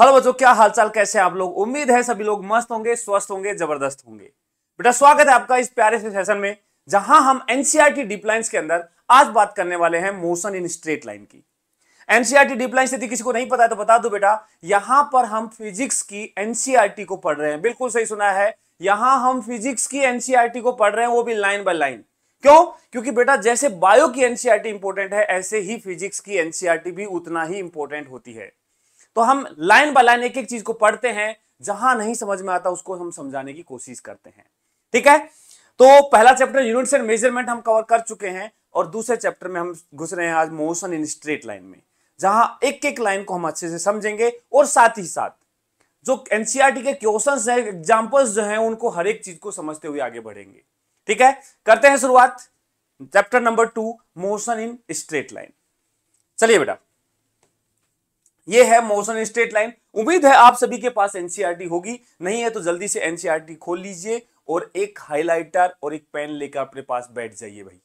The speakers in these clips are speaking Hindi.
हेलो बच्चों क्या हालचाल कैसे आप लोग उम्मीद है सभी लोग मस्त होंगे स्वस्थ होंगे जबरदस्त होंगे बेटा स्वागत है आपका इस प्यारे से सेशन में जहां हम एनसीआरटी डीप लाइंस के अंदर आज बात करने वाले हैं मोशन इन स्ट्रेट लाइन की एनसीआरटी डीप लाइन यदि किसी को नहीं पता है तो बता दो बेटा यहां पर हम फिजिक्स की एनसीआरटी e को पढ़ रहे हैं बिल्कुल सही सुना है यहां हम फिजिक्स की एनसीआरटी e को पढ़ रहे हैं वो भी लाइन बाय लाइन क्यों क्योंकि बेटा जैसे बायो की एनसीआरटी इंपोर्टेंट e है ऐसे ही फिजिक्स की टी भी उतना ही इंपॉर्टेंट होती है तो हम लाइन बाय लाइन एक एक चीज को पढ़ते हैं जहां नहीं समझ में आता उसको हम समझाने की कोशिश करते हैं ठीक है तो पहला चैप्टर यूनिट्स एंड मेजरमेंट हम कवर कर चुके हैं और दूसरे चैप्टर में हम घुस रहे हैं आज मोशन इन स्ट्रेट लाइन में जहां एक एक लाइन को हम अच्छे से समझेंगे और साथ ही साथ जो एनसीआरटी e के क्वेश्चन है एग्जाम्पल्स जो है उनको हर एक चीज को समझते हुए आगे बढ़ेंगे ठीक है करते हैं शुरुआत chapter number two motion in straight line चलिए बेटा ये है मोशन स्ट्रेट लाइन उम्मीद है आप सभी के पास एनसीईआरटी e होगी नहीं है तो जल्दी से एनसीईआरटी e खोल लीजिए और एक हाईलाइटर और एक पेन लेकर अपने पास बैठ जाइए भाई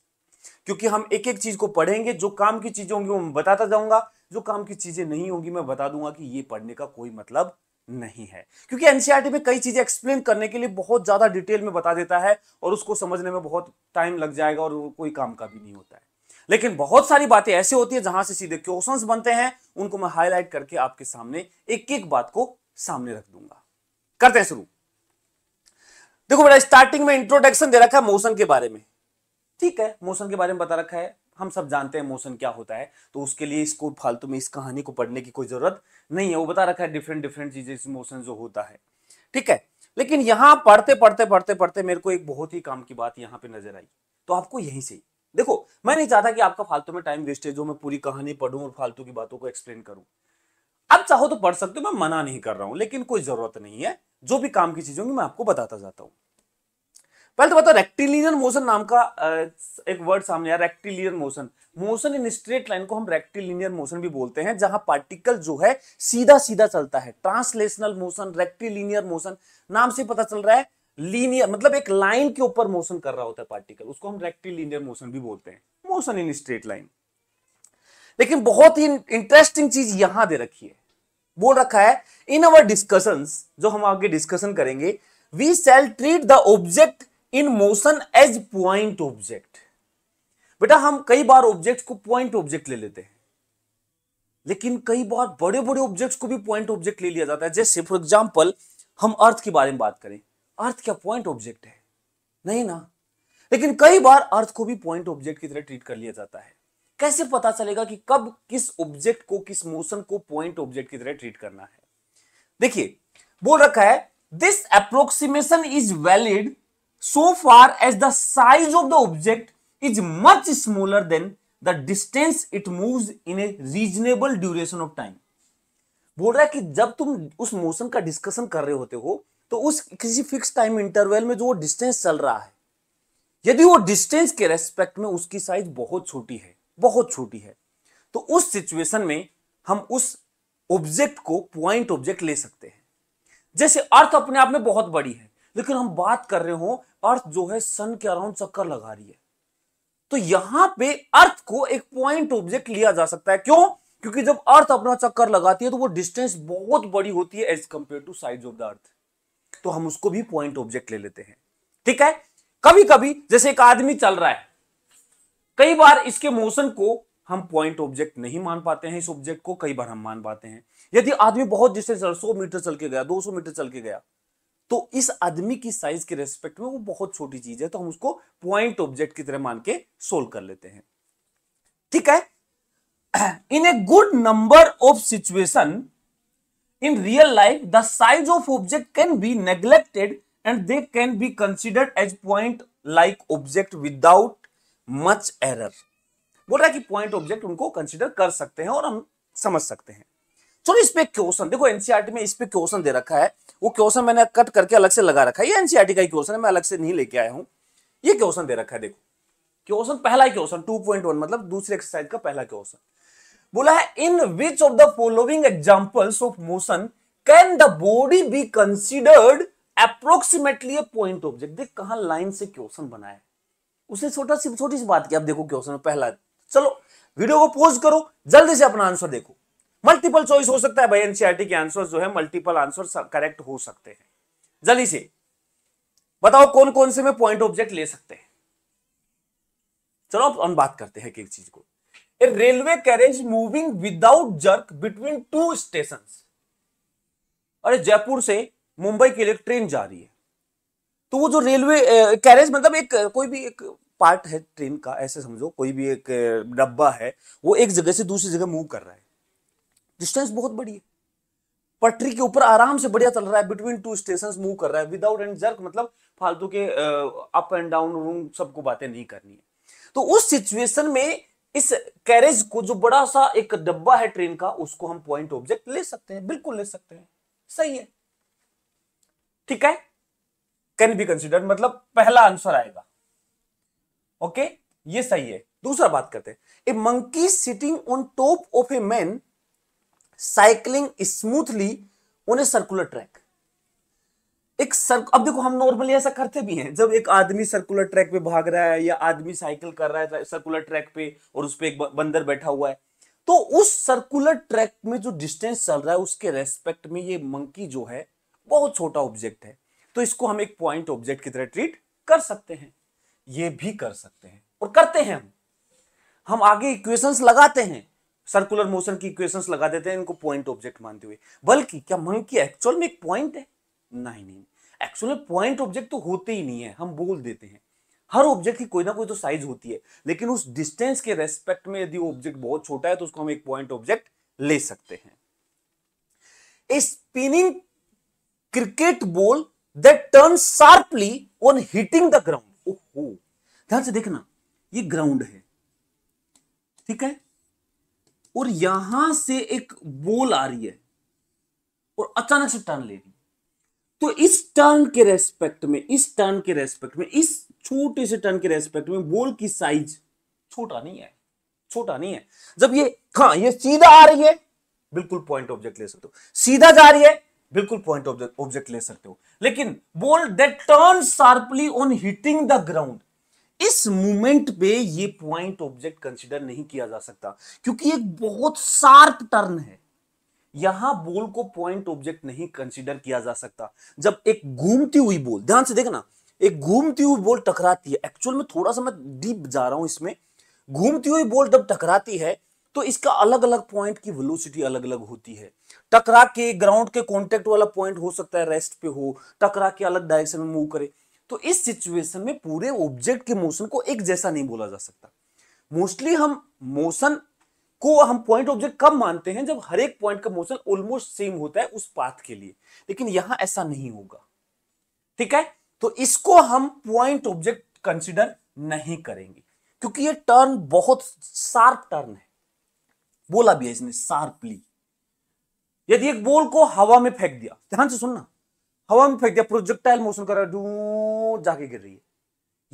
क्योंकि हम एक एक चीज को पढ़ेंगे जो काम की चीजें होंगी वो मैं बताता जाऊंगा जो काम की चीजें नहीं होंगी मैं बता दूंगा कि ये पढ़ने का कोई मतलब नहीं है क्योंकि एनसीईआरटी e में कई चीजें एक्सप्लेन करने के लिए बहुत ज्यादा डिटेल में बता देता है और उसको समझने में बहुत टाइम लग जाएगा और कोई काम का भी नहीं होता है लेकिन बहुत सारी बातें ऐसी होती है जहां से सीधे क्वेश्चन बनते हैं उनको मैं हाईलाइट करके आपके सामने एक एक बात को सामने रख दूंगा करते हैं शुरू देखो बेटा स्टार्टिंग में इंट्रोडक्शन दे रखा है मोशन के बारे में ठीक है मोशन के बारे में बता रखा है हम सब जानते हैं मोशन क्या होता है तो उसके लिए इसको फालतू में इस कहानी को पढ़ने की कोई जरूरत नहीं है वो बता रखा है डिफरेंट डिफरेंट चीजें इस मोशन जो होता है ठीक है लेकिन यहां पढ़ते पढ़ते पढ़ते पढ़ते मेरे को एक बहुत ही काम की बात यहां पे नजर आई तो आपको यहीं से देखो मैं नहीं चाहता कि आपका फालतू में टाइम वेस्टेज हो मैं पूरी कहानी पढ़ू और फालतू की बातों को एक्सप्लेन करूं अब चाहो तो पढ़ सकते हो मैं मना नहीं कर रहा हूं लेकिन कोई जरूरत नहीं है जो भी काम की चीज होंगी मैं आपको बताता जाता हूं पहले तो बताओ रेक्टिलिनियर मोशन नाम का एक वर्ड सामने आया rectilinear motion motion in straight line को हम रेक्टिलिनियर मोशन भी बोलते हैं जहां पार्टिकल जो है सीधा सीधा चलता है ट्रांसलेशनल मोशन रेक्टिलिनियर मोशन नाम से पता चल रहा है लीनियर मतलब एक लाइन के ऊपर मोशन कर रहा होता है पार्टिकल उसको हम रेक्टिलीनियर मोशन भी बोलते हैं मोशन इन स्ट्रेट लाइन लेकिन बहुत ही इंटरेस्टिंग चीज यहां दे रखी है बोल रखा है इन अवर डिस्कशन जो हम आगे डिस्कशन करेंगे we shall treat the object in motion as point object बेटा हम कई बार ऑब्जेक्ट को पॉइंट ऑब्जेक्ट ले लेते हैं लेकिन कई बार बड़े बड़े ऑब्जेक्ट को भी पॉइंट ऑब्जेक्ट ले लिया जाता है जैसे फॉर एग्जाम्पल हम अर्थ के बारे में बात करें अर्थ क्या पॉइंट ऑब्जेक्ट है नहीं ना लेकिन कई बार अर्थ को भी पॉइंट ऑब्जेक्ट की तरह ट्रीट कर लिया जाता है कैसे पता चलेगा कि कब किस ऑब्जेक्ट को किस मोशन को पॉइंट ऑब्जेक्ट की तरह ट्रीट करना है देखिए बोल रखा है this approximation is valid so far as the size of the object is much smaller than the distance it moves in a reasonable duration of time बोल रहा है कि जब तुम उस मोशन का डिस्कशन कर रहे होते हो तो उस किसी फिक्स टाइम इंटरवल में जो वो डिस्टेंस चल रहा है यदि वो डिस्टेंस के रेस्पेक्ट में उसकी साइज बहुत छोटी है बहुत छोटी है तो उस सिचुएशन में हम उस ऑब्जेक्ट को पॉइंट ऑब्जेक्ट ले सकते हैं जैसे अर्थ अपने आप में बहुत बड़ी है लेकिन हम बात कर रहे हो अर्थ जो है सन के अराउंड चक्कर लगा रही है तो यहां पे अर्थ को एक पॉइंट ऑब्जेक्ट लिया जा सकता है क्यों क्योंकि जब अर्थ अपना चक्कर लगाती है तो वो डिस्टेंस बहुत बड़ी होती है as compare to size of the earth तो हम उसको भी पॉइंट ऑब्जेक्ट ले लेते हैं ठीक है कभी कभी जैसे एक आदमी चल रहा है कई बार इसके मोशन को हम पॉइंट ऑब्जेक्ट नहीं मान पाते हैं इस ऑब्जेक्ट को कई बार हम मान पाते हैं यदि आदमी बहुत जिससे सौ मीटर चल के गया सौ मीटर चल के गया तो इस आदमी की साइज के रेस्पेक्ट में वो बहुत छोटी चीज है तो हम उसको पॉइंट ऑब्जेक्ट की तरह मान के सोल्व कर लेते हैं ठीक है in a good number of situation in real life the size of object can be neglected and they can be considered as point like object without much error बोल रहा है कि पॉइंट ऑब्जेक्ट उनको कंसिडर कर सकते हैं और हम समझ सकते हैं चलो इस पे क्वेश्चन देखो एनसीआरटी e में इस पे क्वेश्चन दे रखा है वो क्वेश्चन मैंने कट करके अलग से लगा रखा है ये एनसीआरटी e का ही क्वेश्चन है मैं अलग से नहीं लेके आया हूं ये क्वेश्चन दे रखा है देखो क्वेश्चन पहला क्वेश्चन 2.1 मतलब दूसरे एक्सरसाइज का पहला क्वेश्चन बोला है in which of the following examples of motion can the body be considered approximately a point object देख कहा लाइन से क्वेश्चन बनाया उसने छोटा सी छोटी सी बात की आप देखो क्वेश्चन में पहला चलो वीडियो को पोज करो जल्दी से अपना आंसर देखो मल्टीपल चॉइस हो सकता है भाई एनसीआरटी e के आंसर जो है मल्टीपल आंसर करेक्ट हो सकते हैं जल्दी से बताओ कौन कौन से में पॉइंट ऑब्जेक्ट ले सकते हैं चलो अब हम बात करते हैं एक चीज को a railway carriage moving without jerk between two stations अरे जयपुर से मुंबई के लिए ट्रेन जा रही है तो वो जो रेलवे कैरेज मतलब एक कोई भी एक पार्ट है ट्रेन का ऐसे समझो कोई भी एक डब्बा है वो एक जगह से दूसरी जगह मूव कर रहा है डिस्टेंस बहुत बड़ी है पटरी के ऊपर आराम से बढ़िया चल रहा है बिटवीन टू स्टेशन मूव कर रहा है विदाउट एंड जर्क मतलब फालतू के अप एंड डाउन सबको बातें नहीं करनी है तो उस सिचुएशन में इस कैरेज को जो बड़ा सा एक डब्बा है ट्रेन का उसको हम पॉइंट ऑब्जेक्ट ले सकते हैं बिल्कुल ले सकते हैं सही है ठीक है कैन बी कंसिडर मतलब पहला आंसर आएगा ओके ये सही है दूसरा बात करते हैं a monkey sitting on top of a man cycling smoothly on a circular track एक सर अब देखो हम नॉर्मली ऐसा करते भी हैं जब एक आदमी सर्कुलर ट्रैक पे भाग रहा है या आदमी साइकिल कर रहा है सर्कुलर ट्रैक पे और उस पर एक बंदर बैठा हुआ है तो उस सर्कुलर ट्रैक में जो डिस्टेंस चल रहा है उसके रेस्पेक्ट में ये मंकी जो है बहुत छोटा ऑब्जेक्ट है तो इसको हम एक पॉइंट ऑब्जेक्ट की तरह ट्रीट कर सकते हैं ये भी कर सकते हैं और करते हैं हम हम आगे इक्वेशंस लगाते हैं सर्कुलर मोशन की इक्वेशंस लगा देते हैं इनको पॉइंट ऑब्जेक्ट मानते हुए बल्कि क्या मंकी एक्चुअल में एक पॉइंट है नहीं नहीं एक्चुअल पॉइंट ऑब्जेक्ट तो होते ही नहीं है हम बोल देते हैं हर ऑब्जेक्ट की कोई ना कोई तो साइज होती है लेकिन उस डिस्टेंस के रेस्पेक्ट में यदि ऑब्जेक्ट बहुत छोटा है तो उसको हम एक पॉइंट ऑब्जेक्ट ले सकते हैं spinning cricket ball that turn sharply on hitting the ground ओहो ध्यान से देखना ये ग्राउंड है ठीक है और यहां से एक बॉल आ रही है और अचानक से टर्न ले रही तो इस टर्न के रेस्पेक्ट में इस टर्न के रेस्पेक्ट में इस छोटे से टर्न के रेस्पेक्ट में बोल की साइज छोटा नहीं है छोटा नहीं है जब ये हाँ ये सीधा आ रही है बिल्कुल पॉइंट ऑब्जेक्ट ले सकते हो सीधा जा रही है बिल्कुल पॉइंट ऑब्जेक्ट ले सकते हो लेकिन बोल that turn sharply on hitting the ground इस मूवमेंट पे ये पॉइंट ऑब्जेक्ट कंसिडर नहीं किया जा सकता क्योंकि एक बहुत शार्प टर्न है यहां बोल को पॉइंट ऑब्जेक्ट नहीं कंसीडर किया जा सकता जब एक घूमती हुई बोल ध्यान से देखना एक घूमती हुई बोल टकराती है एक्चुअल में थोड़ा सा मैं डीप जा रहा हूं इसमें घूमती हुई बोल जब टकराती है तो इसका अलग अलग पॉइंट की वेलोसिटी अलग अलग होती है टकरा के ग्राउंड के कांटेक्ट वाला पॉइंट हो सकता है रेस्ट पे हो टकरा के अलग डायरेक्शन में मूव करे तो इस सिचुएशन में पूरे ऑब्जेक्ट के मोशन को एक जैसा नहीं बोला जा सकता मोस्टली हम मोशन को हम पॉइंट ऑब्जेक्ट कब मानते हैं जब हर एक पॉइंट का मोशन ऑलमोस्ट सेम होता है उस पाथ के लिए लेकिन यहां ऐसा नहीं होगा ठीक है तो इसको हम पॉइंट ऑब्जेक्ट कंसिडर नहीं करेंगे क्योंकि ये टर्न बहुत शार्प टर्न है बोला भी है इसने शार्पली यदि एक बोल को हवा में फेंक दिया ध्यान से सुनना हवा में फेंक दिया प्रोजेक्टाइल मोशन कर रहा जाके गिर रही है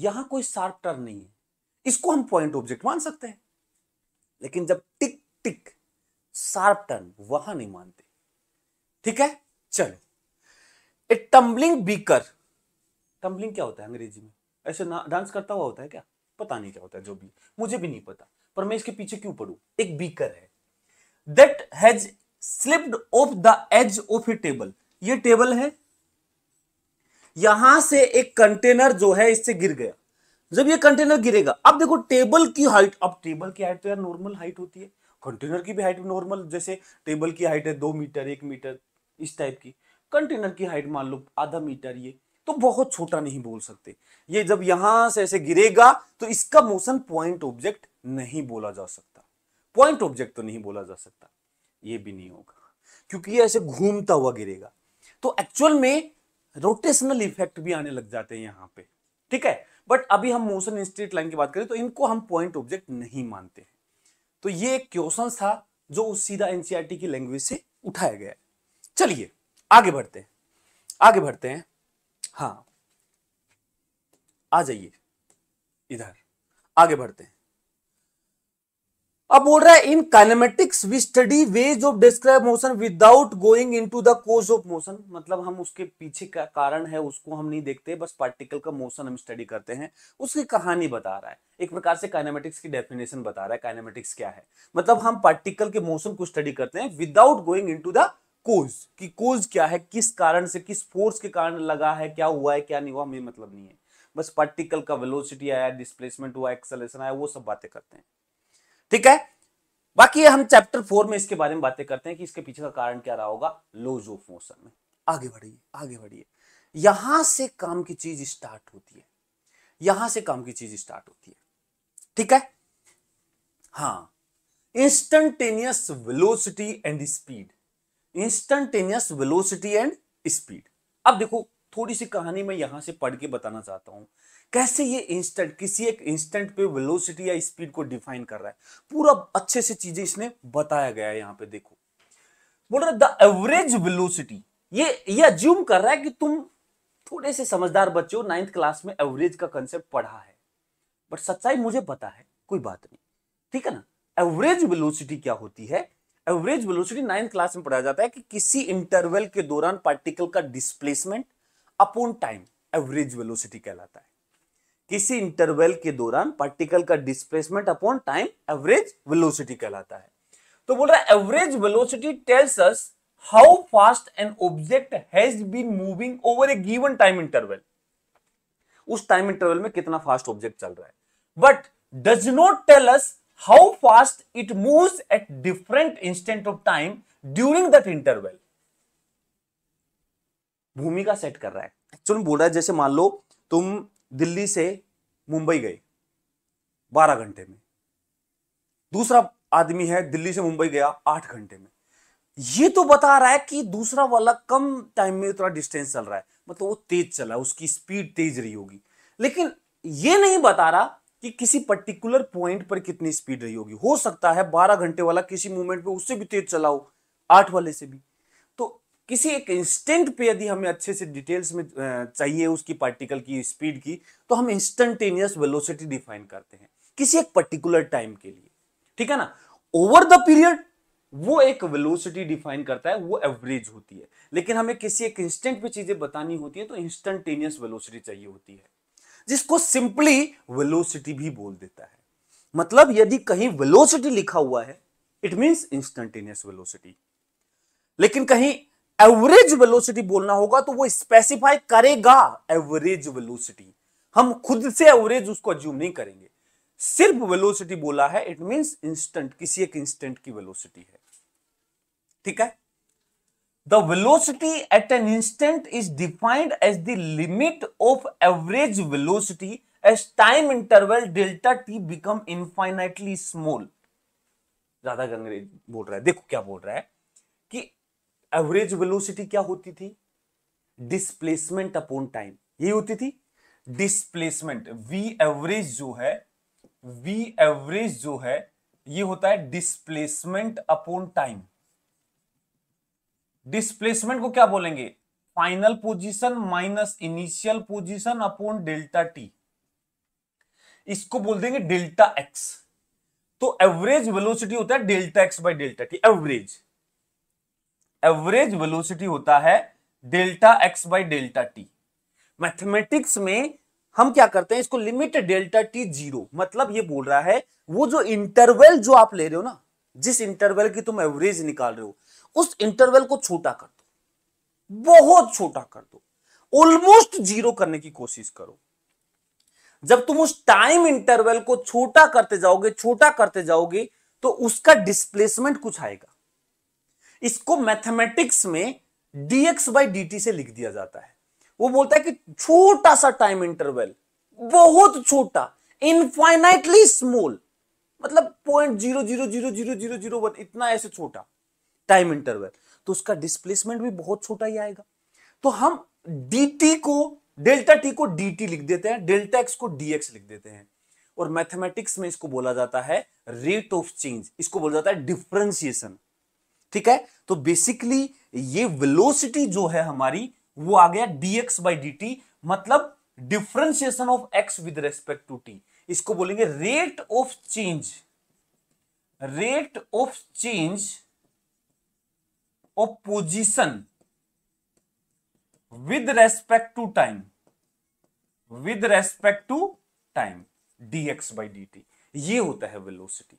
यहां कोई शार्प टर्न नहीं है इसको हम पॉइंट ऑब्जेक्ट मान सकते हैं लेकिन जब टिक टिक शार्प टर्न वहां नहीं मानते ठीक है चलो ए टम्बलिंग बीकर टम्बलिंग क्या होता है अंग्रेजी में ऐसे डांस करता हुआ होता है क्या पता नहीं क्या होता है जो भी मुझे भी नहीं पता पर मैं इसके पीछे क्यों पढ़ू एक बीकर है that has slipped off the edge of a table ये टेबल है यहां से एक कंटेनर जो है इससे गिर गया जब ये कंटेनर गिरेगा अब देखो टेबल की हाइट अब टेबल की हाइट तो यार नॉर्मल हाइट होती है कंटेनर की भी हाइट नॉर्मल जैसे टेबल की हाइट है दो मीटर एक मीटर इस टाइप की कंटेनर की हाइट मान लो आधा मीटर ये तो बहुत छोटा नहीं बोल सकते ये जब यहां से ऐसे गिरेगा तो इसका मोशन पॉइंट ऑब्जेक्ट नहीं बोला जा सकता पॉइंट ऑब्जेक्ट तो नहीं बोला जा सकता ये भी नहीं होगा क्योंकि ये ऐसे घूमता हुआ गिरेगा तो एक्चुअल में रोटेशनल इफेक्ट भी आने लग जाते हैं यहाँ पे ठीक है बट अभी हम मोशन स्ट्रेट लाइन की बात करें तो इनको हम पॉइंट ऑब्जेक्ट नहीं मानते हैं तो ये एक क्वेश्चन था जो उस सीधा एनसीईआरटी e की लैंग्वेज से उठाया गया है चलिए आगे बढ़ते हैं आगे बढ़ते हैं हाँ आ जाइए इधर आगे बढ़ते हैं अब बोल रहा है in kinematics we study ways of describe motion without going into the cause of motion मतलब हम उसके पीछे का कारण है उसको हम नहीं देखते बस पार्टिकल का मोशन हम स्टडी करते हैं उसकी कहानी बता रहा है एक प्रकार से काइनेमेटिक्स की डेफिनेशन बता रहा है काइनेमेटिक्स क्या है मतलब हम पार्टिकल के मोशन को स्टडी करते हैं without going into the cause की कोज क्या है किस कारण से किस फोर्स के कारण लगा है क्या हुआ है क्या नहीं हुआ हमें मतलब नहीं है बस पार्टिकल का वेलोसिटी आया डिस्प्लेसमेंट हुआ एक्सलेशन आया वो सब बातें करते हैं ठीक है बाकी हम चैप्टर फोर में इसके बारे में बातें करते हैं कि इसके पीछे का कारण क्या रहा होगा लोज ऑफ मोशन में आगे बढ़िए आगे बढ़िए यहां से काम की चीज स्टार्ट होती है यहां से काम की चीज स्टार्ट होती है ठीक है हाँ instantaneous velocity and speed instantaneous velocity and speed अब देखो थोड़ी सी कहानी मैं यहां से पढ़ के बताना चाहता हूं कैसे ये इंस्टेंट किसी एक इंस्टेंट पे वेलोसिटी या स्पीड को डिफाइन कर रहा है पूरा अच्छे से चीजें इसने बताया गया है यहां पे देखो बोल रहा द एवरेज वेलोसिटी ये ये अज्यूम कर रहा है कि तुम थोड़े से समझदार बच्चों नाइन्थ क्लास में एवरेज का कंसेप्ट पढ़ा है बट सच्चाई मुझे पता है कोई बात नहीं ठीक है ना एवरेज वेलोसिटी क्या होती है एवरेज वेलोसिटी नाइन्थ क्लास में पढ़ाया जाता है कि किसी इंटरवल के दौरान पार्टिकल का displacement upon time average velocity कहलाता है किसी इंटरवल के दौरान पार्टिकल का displacement upon time average velocity कहलाता है तो बोल रहा है average velocity tells us how fast an object has been moving over a given time interval उस टाइम इंटरवल में कितना फास्ट ऑब्जेक्ट चल रहा है but does not tell us how fast it moves at different instant of time during that interval भूमिका सेट कर रहा है एक्चुअली बोल रहा है जैसे मान लो तुम दिल्ली से मुंबई गए बारह घंटे में दूसरा आदमी है दिल्ली से मुंबई गया आठ घंटे में ये तो बता रहा है कि दूसरा वाला कम टाइम में थोड़ा डिस्टेंस चल रहा है मतलब वो तेज चला है उसकी स्पीड तेज रही होगी लेकिन ये नहीं बता रहा कि किसी पर्टिकुलर पॉइंट पर कितनी स्पीड रही होगी हो सकता है बारह घंटे वाला किसी मूवमेंट पे उससे भी तेज चला हो आठ वाले से भी किसी एक इंस्टेंट पे यदि हमें अच्छे से डिटेल्स में चाहिए उसकी पार्टिकल की स्पीड की तो हम इंस्टेंटेनियस वेलोसिटी डिफाइन करते हैं किसी एक पर्टिकुलर टाइम के लिए ठीक है ना ओवर द पीरियड वो एक वेलोसिटी डिफाइन करता है वो एवरेज होती है लेकिन हमें किसी एक इंस्टेंट पे चीजें बतानी होती है तो इंस्टेंटेनियस वेलोसिटी चाहिए होती है जिसको सिंपली वेलोसिटी भी बोल देता है मतलब यदि कहीं वेलोसिटी लिखा हुआ है इट मींस इंस्टेंटेनियस वेलोसिटी लेकिन कहीं एवरेज वेलोसिटी बोलना होगा तो वो स्पेसिफाई करेगा एवरेज वेलोसिटी हम खुद से एवरेज उसको अज्यूम नहीं करेंगे सिर्फ वेलोसिटी बोला है इट मींस इंस्टेंट किसी एक इंस्टेंट की वेलोसिटी है ठीक है the velocity at an instant is defined as the limit of average velocity as time interval delta t become infinitely small ज्यादा अंग्रेज बोल रहा है देखो क्या बोल रहा है एवरेज वेलोसिटी क्या होती थी डिस्प्लेसमेंट अपॉन टाइम यही होती थी डिस्प्लेसमेंट वी एवरेज जो है वी एवरेज जो है ये होता है डिस्प्लेसमेंट अपॉन टाइम डिस्प्लेसमेंट को क्या बोलेंगे final position minus initial position upon delta t इसको बोल देंगे डेल्टा एक्स तो एवरेज वेलोसिटी होता है delta x by delta t average average velocity होता है delta x by delta t mathematics में हम क्या करते हैं इसको लिमिट डेल्टा टी जीरो मतलब ये बोल रहा है वो जो इंटरवल जो आप ले रहे हो ना जिस इंटरवल की तुम एवरेज निकाल रहे हो उस इंटरवल को छोटा कर दो बहुत छोटा कर दो ऑलमोस्ट जीरो करने की कोशिश करो जब तुम उस टाइम इंटरवल को छोटा करते जाओगे छोटा करते जाओगे तो उसका डिस्प्लेसमेंट कुछ आएगा इसको मैथमेटिक्स में डीएक्स बाई डी से लिख दिया जाता है वो बोलता है कि छोटा सा टाइम इंटरवल बहुत छोटा इनफाइनाइटली स्मॉल मतलब point zero zero zero zero zero zero one इतना ऐसे छोटा टाइम इंटरवल तो उसका डिस्प्लेसमेंट भी बहुत छोटा ही आएगा तो हम डी को डेल्टा टी को डी लिख देते हैं डेल्टा एक्स को डीएक्स लिख देते हैं और मैथमेटिक्स में इसको बोला जाता है रेट ऑफ चेंज इसको बोला जाता है डिफ्रेंसिएशन ठीक है तो बेसिकली ये वेलोसिटी जो है हमारी वो आ गया dx बाई टी मतलब differentiation of x with respect to t इसको बोलेंगे rate of change rate of change of position with respect to time with respect to time dx by t ये होता है वेलोसिटी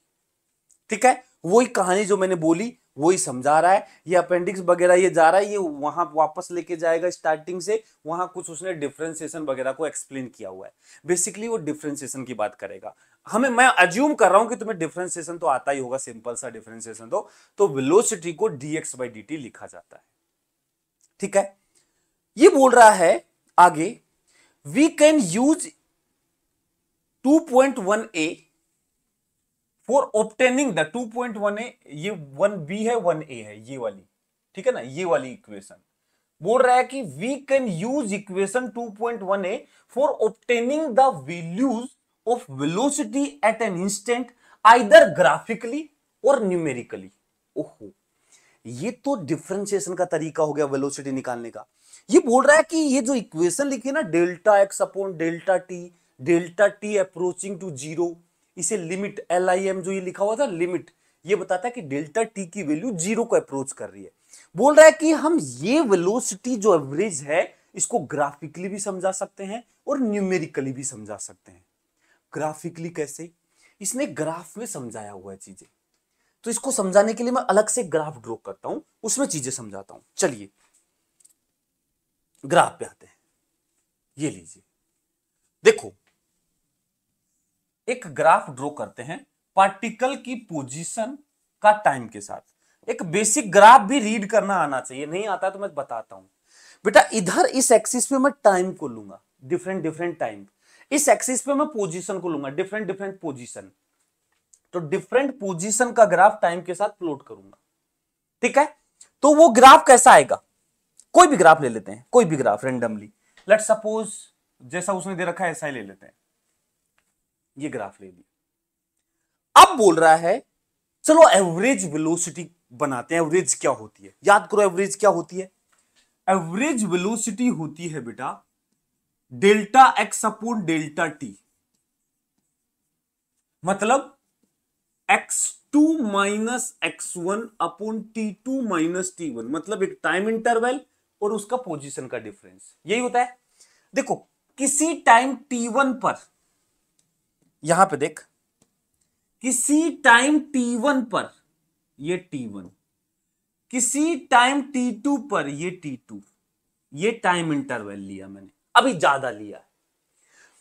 ठीक है वही कहानी जो मैंने बोली वही समझा रहा है ये अपेंडिक्स वगैरह ये जा रहा है ये वहां वापस लेके जाएगा स्टार्टिंग से वहां कुछ उसने डिफ्रेंसिएशन वगैरह को एक्सप्लेन किया हुआ है बेसिकली वो डिफ्रेंसिएशन की बात करेगा हमें मैं अज्यूम कर रहा हूं कि तुम्हें डिफ्रेंसिएशन तो आता ही होगा सिंपल सा डिफ्रेंसिएशन तो तो वेलोसिटी को dx by dt लिखा जाता है ठीक है ये बोल रहा है आगे we can use two point one a for obtaining the two point one a ये वन बी है वन ए है ये वाली ठीक है ना ये वाली इक्वेशन बोल रहा है कि we can use equation two point one a for obtaining the values of velocity at an instant either graphically or numerically ओहो ये तो डिफरेंशिएशन का तरीका हो गया वेलोसिटी निकालने का ये बोल रहा है कि ये जो इक्वेशन लिखी है ना delta x upon delta t delta t approaching to zero इसे लिमिट एल आई एम जो ये लिखा हुआ था लिमिट ये बताता है कि डेल्टा टी की वैल्यू जीरो को अप्रोच कर रही है बोल रहा है कि हम ये वेलोसिटी जो एवरेज है इसको ग्राफिकली भी समझा सकते हैं और न्यूमेरिकली भी समझा सकते हैं ग्राफिकली कैसे इसने ग्राफ में समझाया हुआ है चीजें तो इसको समझाने के लिए मैं अलग से ग्राफ ड्रॉ करता हूं उसमें चीजें समझाता हूं चलिए ग्राफ पे आते हैं ये लीजिए देखो एक ग्राफ ड्रॉ करते हैं पार्टिकल की पोजीशन का टाइम के साथ एक बेसिक ग्राफ भी रीड करना आना चाहिए नहीं आता तो मैं बताता हूं बेटा इधर इस एक्सिस पे मैं टाइम को लूंगा डिफरेंट डिफरेंट टाइम इस एक्सिस पे मैं पोजीशन को लूंगा डिफरेंट डिफरेंट पोजीशन तो डिफरेंट पोजीशन का ग्राफ टाइम के साथ प्लॉट करूंगा ठीक है तो वो ग्राफ कैसा आएगा कोई भी ग्राफ ले लेते हैं कोई भी ग्राफ रेंडमली लेट सपोज जैसा उसने दे रखा है ऐसा ही ले लेते हैं ये ग्राफ ले लिया अब बोल रहा है चलो एवरेज वेलोसिटी बनाते हैं एवरेज क्या होती है याद करो एवरेज क्या होती है एवरेज वेलोसिटी होती है बेटा delta x upon delta t मतलब x two minus x one upon t two minus t one मतलब एक टाइम इंटरवल और उसका पोजीशन का डिफरेंस यही होता है देखो किसी टाइम टी वन पर यहां पे देख किसी टाइम T1 पर ये T1 किसी टाइम T2 पर ये T2 ये टाइम इंटरवल लिया मैंने अभी ज्यादा लिया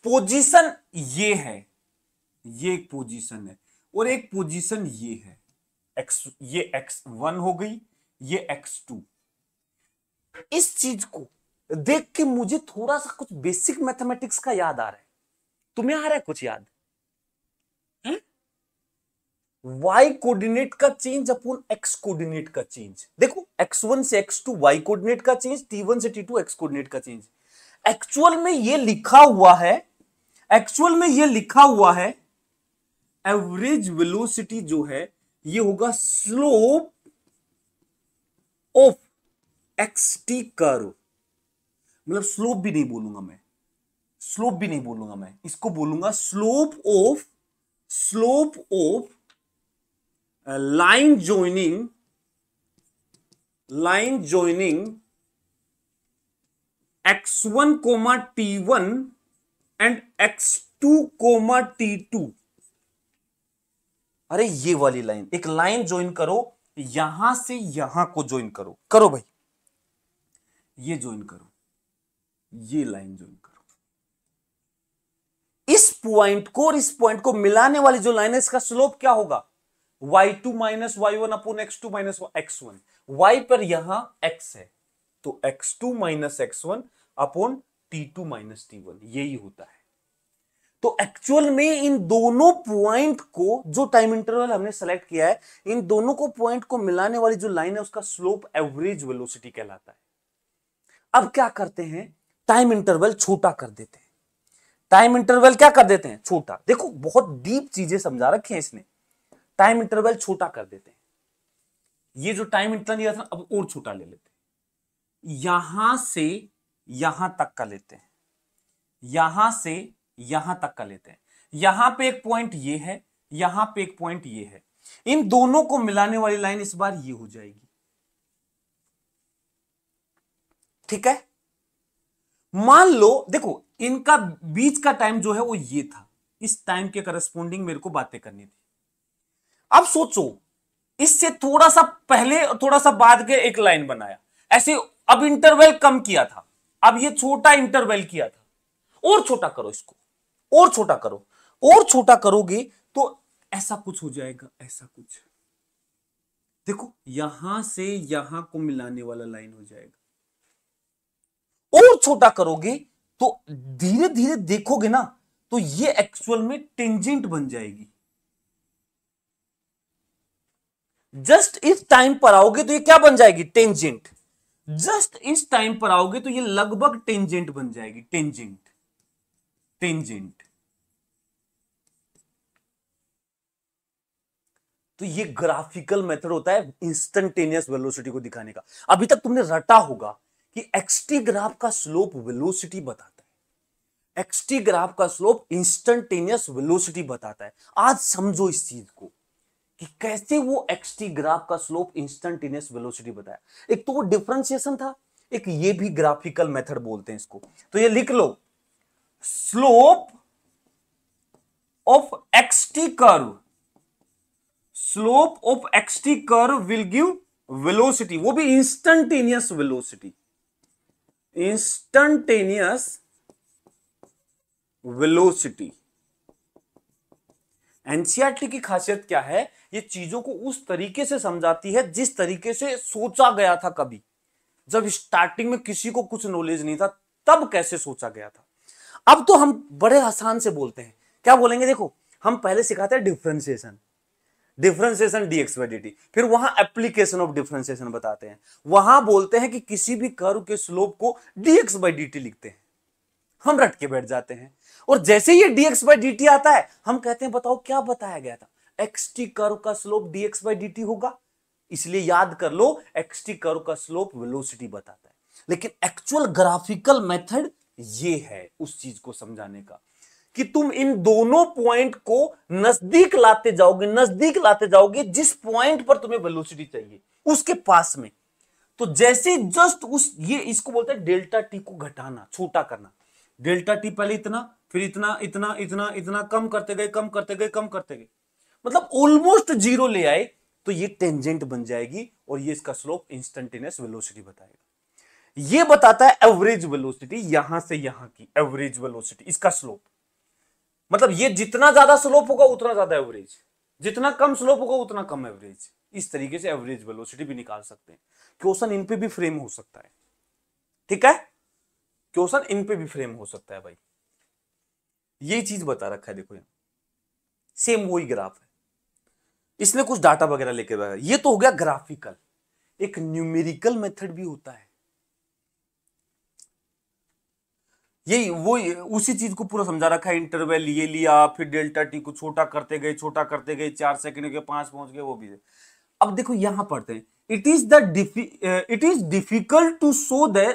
पोजीशन ये है ये एक पोजीशन है और एक पोजीशन ये है एक्स ये एक्स वन हो गई ये एक्स टू इस चीज को देख के मुझे थोड़ा सा कुछ बेसिक मैथमेटिक्स का याद आ रहा है तुम्हें आ रहा है कुछ याद वाई कोऑर्डिनेट का चेंज अपॉन एक्स कोऑर्डिनेट का चेंज देखो एक्स वन से एक्स टू वाई कोऑर्डिनेट का चेंज टी वन से टी टू एक्स कोऑर्डिनेट का चेंज एक्चुअल में ये लिखा हुआ है एक्चुअल में ये लिखा हुआ है एवरेज वेलोसिटी जो है ये होगा slope of x t curve मतलब स्लोप भी नहीं बोलूंगा मैं स्लोप भी नहीं बोलूंगा मैं इसको बोलूंगा slope of slope of line joining line joining x one comma t one and x two comma t two अरे ये वाली लाइन एक लाइन ज्वाइन करो यहां से यहां को ज्वाइन करो करो भाई ये ज्वाइन करो ये लाइन ज्वाइन करो इस पॉइंट को और इस पॉइंट को मिलाने वाली जो लाइन है इसका स्लोप क्या होगा y two minus y one upon x two minus x one y पर यहां एक्स है तो x two minus x one upon t two minus t one यही होता है तो एक्चुअल में इन दोनों पॉइंट को जो टाइम इंटरवल हमने सेलेक्ट किया है इन दोनों को पॉइंट को मिलाने वाली जो लाइन है उसका स्लोप एवरेज वेलोसिटी कहलाता है अब क्या करते हैं टाइम इंटरवल छोटा कर देते हैं टाइम इंटरवल क्या कर देते हैं छोटा देखो बहुत डीप चीजें समझा रखी हैं इसने टाइम इंटरवल छोटा कर देते हैं ये जो टाइम इंटरवल दिया था अब और छोटा ले लेते हैं यहां से यहां तक का लेते हैं यहां से यहां तक का लेते हैं यहां पे एक पॉइंट ये है यहां पे एक पॉइंट ये है इन दोनों को मिलाने वाली लाइन इस बार ये हो जाएगी ठीक है मान लो देखो इनका बीच का टाइम जो है वो ये था इस टाइम के करस्पोंडिंग मेरे को बातें करनी थी अब सोचो इससे थोड़ा सा पहले और थोड़ा सा बाद के एक लाइन बनाया ऐसे अब इंटरवल कम किया था अब ये छोटा इंटरवल किया था और छोटा करो इसको और छोटा करो और छोटा करोगे तो ऐसा कुछ हो जाएगा ऐसा कुछ देखो यहां से यहां को मिलाने वाला लाइन हो जाएगा और छोटा करोगे तो धीरे धीरे देखोगे ना तो ये एक्चुअल में टेंजेंट बन जाएगी जस्ट इस टाइम पर आओगे तो ये क्या बन जाएगी टेंजेंट जस्ट इस टाइम पर आओगे तो ये लगभग टेंजेंट बन जाएगी टेंजेंट टेंजेंट तो ये ग्राफिकल मेथड होता है इंस्टेंटेनियस वेलोसिटी को दिखाने का अभी तक तुमने रटा होगा कि एक्सटी ग्राफ का स्लोप वेलोसिटी बताता है एक्सटी ग्राफ का स्लोप इंस्टेंटेनियस वेलोसिटी बताता है आज समझो इस चीज को कि कैसे वो एक्सटी ग्राफ का स्लोप इंस्टेंटेनियस वेलोसिटी बताया एक तो वो डिफ्रेंसिएशन था एक ये भी ग्राफिकल मेथड बोलते हैं इसको तो ये लिख लो slope of x t curve slope of x t curve will give velocity वो भी instantaneous velocity instantaneous velocity NCERT की खासियत क्या है ये चीजों को उस तरीके से समझाती है जिस तरीके से सोचा गया था कभी जब स्टार्टिंग में किसी को कुछ नॉलेज नहीं था तब कैसे सोचा गया था अब तो हम बड़े आसान से बोलते हैं क्या बोलेंगे देखो हम पहले सिखाते हैं differentiation differentiation d x by d फिर वहां एप्लीकेशन ऑफ डिफ्रेंसिएशन बताते हैं वहां बोलते हैं कि किसी भी कर्व के स्लोप को डीएक्स बाई डी लिखते हैं हम रट के बैठ जाते हैं और जैसे ही डीएक्स बाई डी आता है हम कहते हैं बताओ क्या बताया गया था एक्स टी कर्व का स्लोप डीएक्स बाई डी होगा इसलिए याद कर लो एक्स टी कर्व का स्लोप वेलोसिटी बताता है लेकिन एक्चुअल ग्राफिकल मेथड ये है उस चीज को समझाने का कि तुम इन दोनों पॉइंट को नजदीक लाते जाओगे नजदीक लाते जाओगे जिस पॉइंट पर तुम्हें वेलोसिटी चाहिए उसके पास में तो जैसे जस्ट उस ये इसको बोलते हैं डेल्टा टी को घटाना छोटा करना डेल्टा टी पहले इतना फिर इतना इतना इतना इतना कम करते गए कम करते गए कम करते गए मतलब ऑलमोस्ट जीरो ले आए तो ये टेंजेंट बन जाएगी और ये इसका स्लोप इंस्टेंटेनियस वेलोसिटी बताएगा ये बताता है एवरेज वेलोसिटी यहां से यहां की एवरेज वेलोसिटी इसका स्लोप मतलब ये जितना ज्यादा स्लोप होगा उतना ज्यादा एवरेज जितना कम स्लोप होगा उतना कम एवरेज इस तरीके से एवरेज वेलोसिटी भी निकाल सकते हैं क्वेश्चन इन पे भी फ्रेम हो सकता है ठीक है क्वेश्चन इन पे भी फ्रेम हो सकता है भाई ये चीज बता रखा है देखो यहां सेम वही ग्राफ है इसने कुछ डाटा वगैरह बताया ये तो हो गया ग्राफिकल एक न्यूमेरिकल मेथड भी होता है यही वो उसी चीज को पूरा समझा रखा है इंटरवल ये लिया फिर डेल्टा टी को छोटा करते गए छोटा करते गए चार सेकंड के पांच पहुंच गए वो भी अब देखो यहां पढ़ते हैं it is the it is difficult to show the